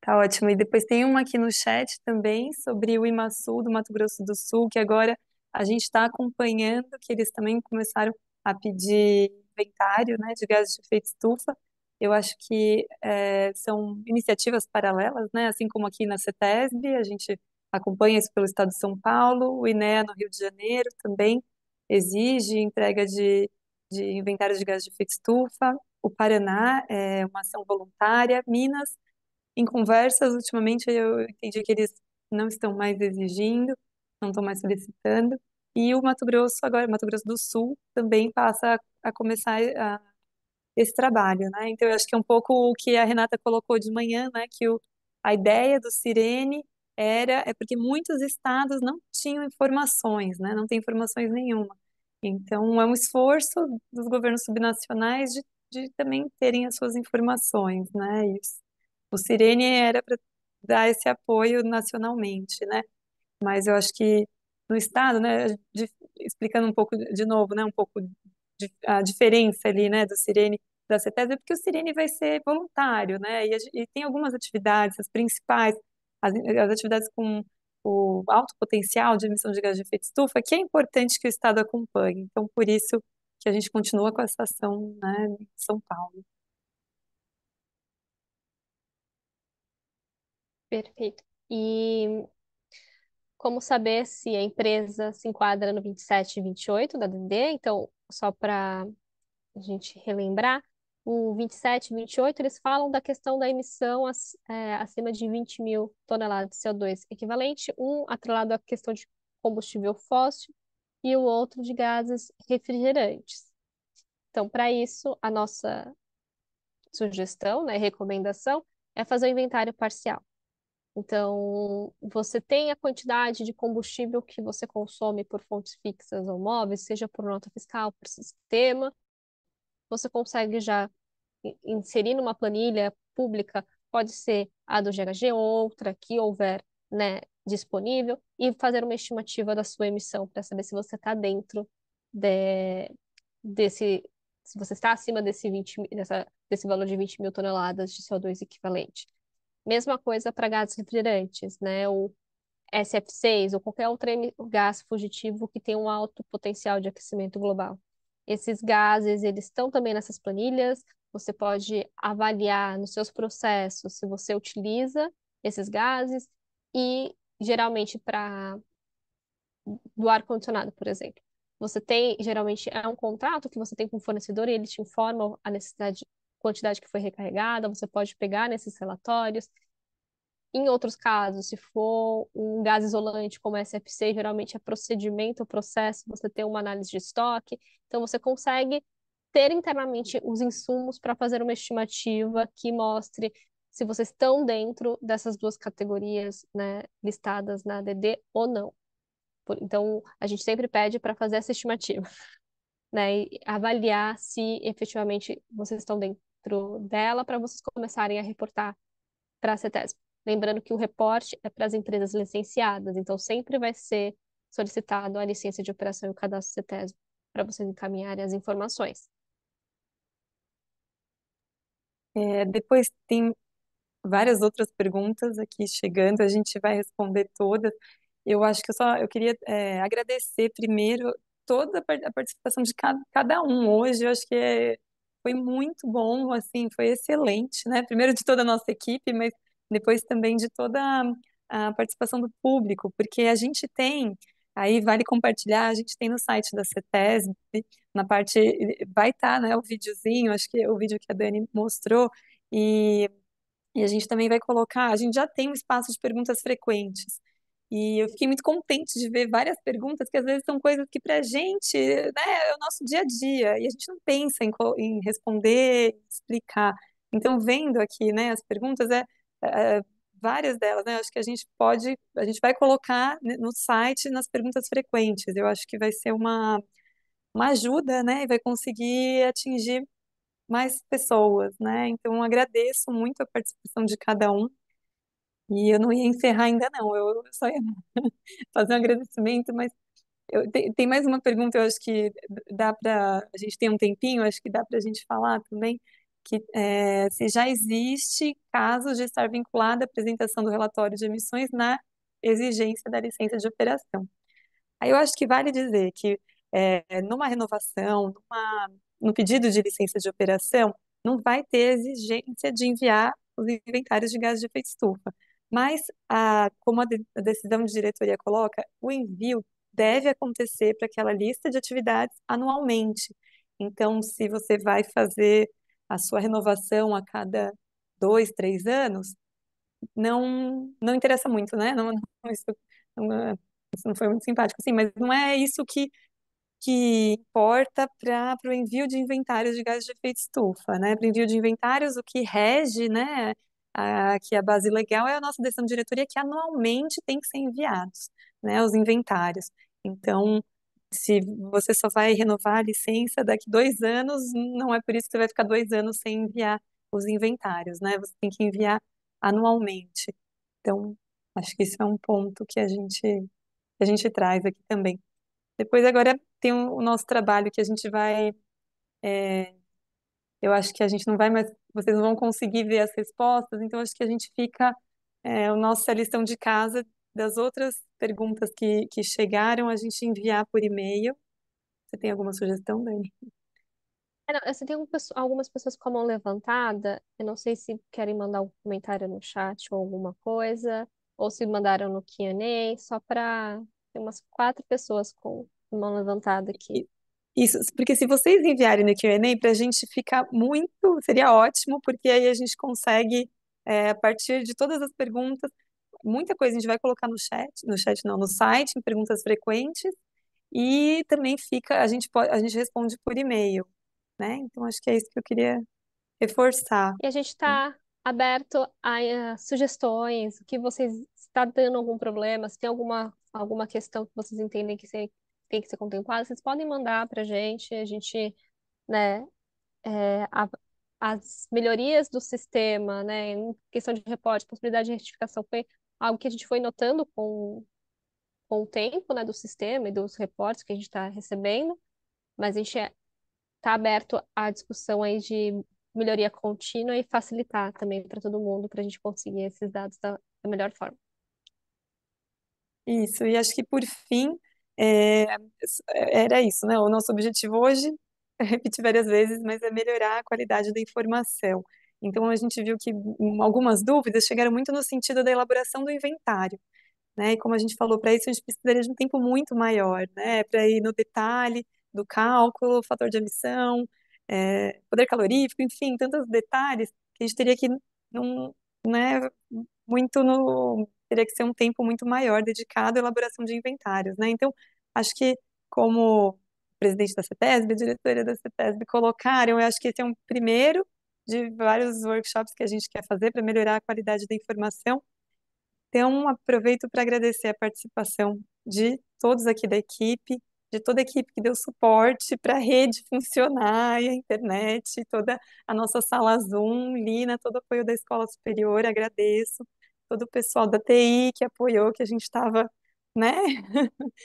Tá ótimo. E depois tem uma aqui no chat também sobre o IMASUL do Mato Grosso do Sul, que agora a gente está acompanhando, que eles também começaram a pedir inventário, né, de gases de efeito estufa. Eu acho que é, são iniciativas paralelas, né? Assim como aqui na CETESB, a gente acompanha isso pelo estado de São Paulo, o INEA no Rio de Janeiro também exige entrega de de inventários de gás de efeito estufa, o Paraná é uma ação voluntária, Minas, em conversas, ultimamente eu entendi que eles não estão mais exigindo, não estão mais solicitando, e o Mato Grosso agora, Mato Grosso do Sul, também passa a começar a, esse trabalho, né? Então eu acho que é um pouco o que a Renata colocou de manhã, né? Que o, a ideia do Sirene era é porque muitos estados não tinham informações, né? Não tem informações nenhuma. Então, é um esforço dos governos subnacionais de, de também terem as suas informações, né? E o Sirene era para dar esse apoio nacionalmente, né? Mas eu acho que no Estado, né, de, explicando um pouco de novo, né, um pouco de, a diferença ali, né, do Sirene da CETESB, é porque o Sirene vai ser voluntário, né? E, e tem algumas atividades, as principais, as, as atividades com o alto potencial de emissão de gás de efeito estufa, que é importante que o Estado acompanhe. Então, por isso que a gente continua com essa ação, né, em São Paulo. Perfeito. E como saber se a empresa se enquadra no 27 e 28 da DD? Então, só para a gente relembrar, o 27, 28, eles falam da questão da emissão é, acima de 20 mil toneladas de CO2 equivalente, um atrelado à questão de combustível fóssil e o outro de gases refrigerantes. Então, para isso, a nossa sugestão, né, recomendação, é fazer o um inventário parcial. Então, você tem a quantidade de combustível que você consome por fontes fixas ou móveis, seja por nota fiscal, por sistema, você consegue já inserir numa planilha pública, pode ser a do GHG ou outra que houver né, disponível, e fazer uma estimativa da sua emissão para saber se você está dentro de, desse, se você está acima desse, 20, dessa, desse valor de 20 mil toneladas de CO2 equivalente. Mesma coisa para gases refrigerantes, né? O SF6 ou qualquer outro gás fugitivo que tem um alto potencial de aquecimento global. Esses gases, eles estão também nessas planilhas, você pode avaliar nos seus processos se você utiliza esses gases e geralmente para do ar condicionado, por exemplo. Você tem, geralmente é um contrato que você tem com o fornecedor e ele te informa a necessidade, quantidade que foi recarregada, você pode pegar nesses relatórios, em outros casos, se for um gás isolante como SFC, geralmente é procedimento, é processo, você tem uma análise de estoque, então você consegue ter internamente os insumos para fazer uma estimativa que mostre se vocês estão dentro dessas duas categorias né, listadas na ADD ou não. Então, a gente sempre pede para fazer essa estimativa, né, e avaliar se efetivamente vocês estão dentro dela para vocês começarem a reportar para a CETESB. Lembrando que o reporte é para as empresas licenciadas, então sempre vai ser solicitado a licença de operação e o cadastro CETESB para vocês encaminharem as informações. É, depois tem várias outras perguntas aqui chegando, a gente vai responder todas. Eu acho que eu só eu queria é, agradecer primeiro toda a participação de cada, cada um hoje. Eu acho que é, foi muito bom, assim, foi excelente, né? Primeiro de toda a nossa equipe, mas depois também de toda a participação do público, porque a gente tem, aí vale compartilhar, a gente tem no site da CETESB, na parte, vai estar, tá, né, o videozinho, acho que é o vídeo que a Dani mostrou, e, e a gente também vai colocar, a gente já tem um espaço de perguntas frequentes, e eu fiquei muito contente de ver várias perguntas que às vezes são coisas que para a gente né, é o nosso dia a dia e a gente não pensa em, em responder, explicar. Então, vendo aqui né, as perguntas, é, eh, várias delas, né? Acho que a gente pode, a gente vai colocar né, no site nas perguntas frequentes. Eu acho que vai ser uma, uma ajuda, né? E vai conseguir atingir mais pessoas, né? Então agradeço muito a participação de cada um. E eu não ia encerrar ainda não, eu só ia fazer um agradecimento, mas eu, tem, tem mais uma pergunta, eu acho que dá para a gente tem um tempinho, acho que dá para a gente falar também que é, se já existe caso de estar vinculada à apresentação do relatório de emissões na exigência da licença de operação. Aí eu acho que vale dizer que é, numa renovação, numa, no pedido de licença de operação, não vai ter exigência de enviar os inventários de gás de efeito estufa. Mas, a, como a, de, a decisão de diretoria coloca, o envio deve acontecer para aquela lista de atividades anualmente. Então, se você vai fazer a sua renovação a cada dois, três anos, não não interessa muito, né? Não, não, isso, não, isso não foi muito simpático, assim, mas não é isso que, que importa para o envio de inventários de gases de efeito estufa, né? Para o envio de inventários, o que rege, né? A, que é a base legal é a nossa decisão de diretoria que anualmente tem que ser enviados, né? Os inventários. Então, se você só vai renovar a licença daqui dois anos, não é por isso que você vai ficar dois anos sem enviar os inventários, né? Você tem que enviar anualmente. Então, acho que isso é um ponto que a gente, que a gente traz aqui também. Depois, agora, tem o nosso trabalho que a gente vai. É, eu acho que a gente não vai mais. Vocês não vão conseguir ver as respostas, então acho que a gente fica. É, a nossa lição de casa das outras perguntas que, que chegaram, a gente enviar por e-mail. Você tem alguma sugestão, Dani? É, você assim, tem um, algumas pessoas com a mão levantada. Eu não sei se querem mandar um comentário no chat ou alguma coisa, ou se mandaram no Q&A, só para ter umas quatro pessoas com a mão levantada aqui. Isso, porque se vocês enviarem no Q&A, para a gente ficar muito, seria ótimo, porque aí a gente consegue, é, a partir de todas as perguntas, muita coisa a gente vai colocar no chat, no chat não, no site, em perguntas frequentes, e também fica, a gente pode, a gente responde por e-mail, né? Então acho que é isso que eu queria reforçar. E a gente está hum. aberto a, a, eh, sugestões, que vocês está dando algum problema, se tem alguma alguma questão que vocês entendem que tem que ser contemplada, vocês podem mandar para a gente, a gente, né, é, a, as melhorias do sistema, né, em questão de reporte, possibilidade de retificação, foi algo que a gente foi notando com, com o tempo, né, do sistema e dos reportes que a gente está recebendo, mas a gente está é, aberto à discussão aí de melhoria contínua e facilitar também para todo mundo para a gente conseguir esses dados da, da, melhor forma. Isso, e acho que por fim, é, era isso, né? O nosso objetivo hoje, repetir várias vezes, mas é melhorar a qualidade da informação. Então, a gente viu que algumas dúvidas chegaram muito no sentido da elaboração do inventário. Né? E como a gente falou, para isso a gente precisaria de um tempo muito maior, né? para ir no detalhe do cálculo, fator de emissão, é, poder calorífico, enfim, tantos detalhes que a gente teria que num, né, muito no teria que ser um tempo muito maior dedicado à elaboração de inventários, né? Então, acho que como presidente da CETESB, a diretoria da CETESB colocaram, eu acho que esse é um primeiro de vários workshops que a gente quer fazer para melhorar a qualidade da informação. Então, aproveito para agradecer a participação de todos aqui da equipe, de toda a equipe que deu suporte para a rede funcionar e a internet, toda a nossa sala Zoom, Lina, todo o apoio da Escola Superior, agradeço. Todo o pessoal da TI que apoiou, que a gente estava né?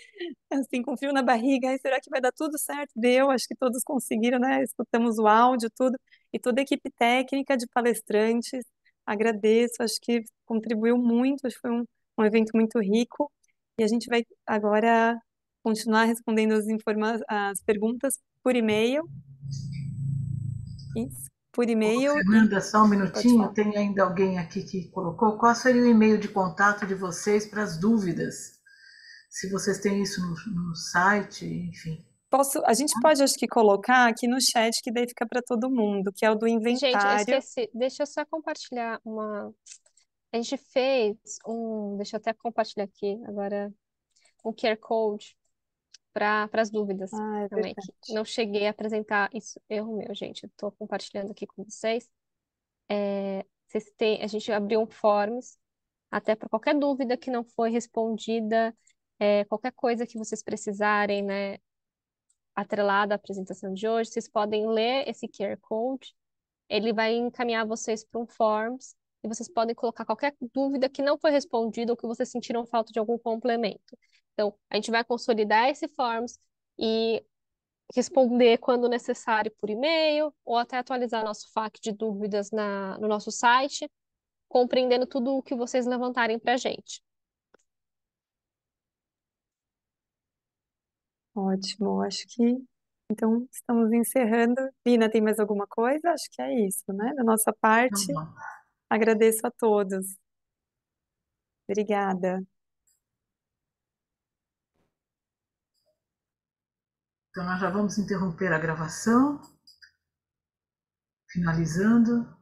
assim, com frio na barriga, aí será que vai dar tudo certo? Deu, acho que todos conseguiram, né? Escutamos o áudio, tudo, e toda a equipe técnica de palestrantes, agradeço, acho que contribuiu muito, acho que foi um, um evento muito rico, e a gente vai agora continuar respondendo as, as perguntas por e-mail. Isso, por e-mail. Fernanda, só um minutinho, tem ainda alguém aqui que colocou. Qual seria o e-mail de contato de vocês para as dúvidas? se vocês têm isso no, no site, enfim. Posso, a gente tá. pode, acho que, colocar aqui no chat, que daí fica para todo mundo, que é o do inventário. Gente, eu esqueci. Deixa eu só compartilhar uma. A gente fez um. Deixa eu até compartilhar aqui agora. Um QR Code para as dúvidas. Ah, é também. Não cheguei a apresentar isso. Erro meu, gente. Estou compartilhando aqui com vocês. É, vocês têm, a gente abriu um forms até para qualquer dúvida que não foi respondida é, qualquer coisa que vocês precisarem, né, atrelada à apresentação de hoje, vocês podem ler esse QR Code. Ele vai encaminhar vocês para um Forms e vocês podem colocar qualquer dúvida que não foi respondida ou que vocês sentiram falta de algum complemento. Então, a gente vai consolidar esse Forms e responder quando necessário por e-mail ou até atualizar nosso FAQ de dúvidas na, no nosso site, compreendendo tudo o que vocês levantarem para a gente. Ótimo, acho que então estamos encerrando. Lina, tem mais alguma coisa? Acho que é isso, né? Da nossa parte, agradeço a todos. Obrigada. Então, nós já vamos interromper a gravação, finalizando.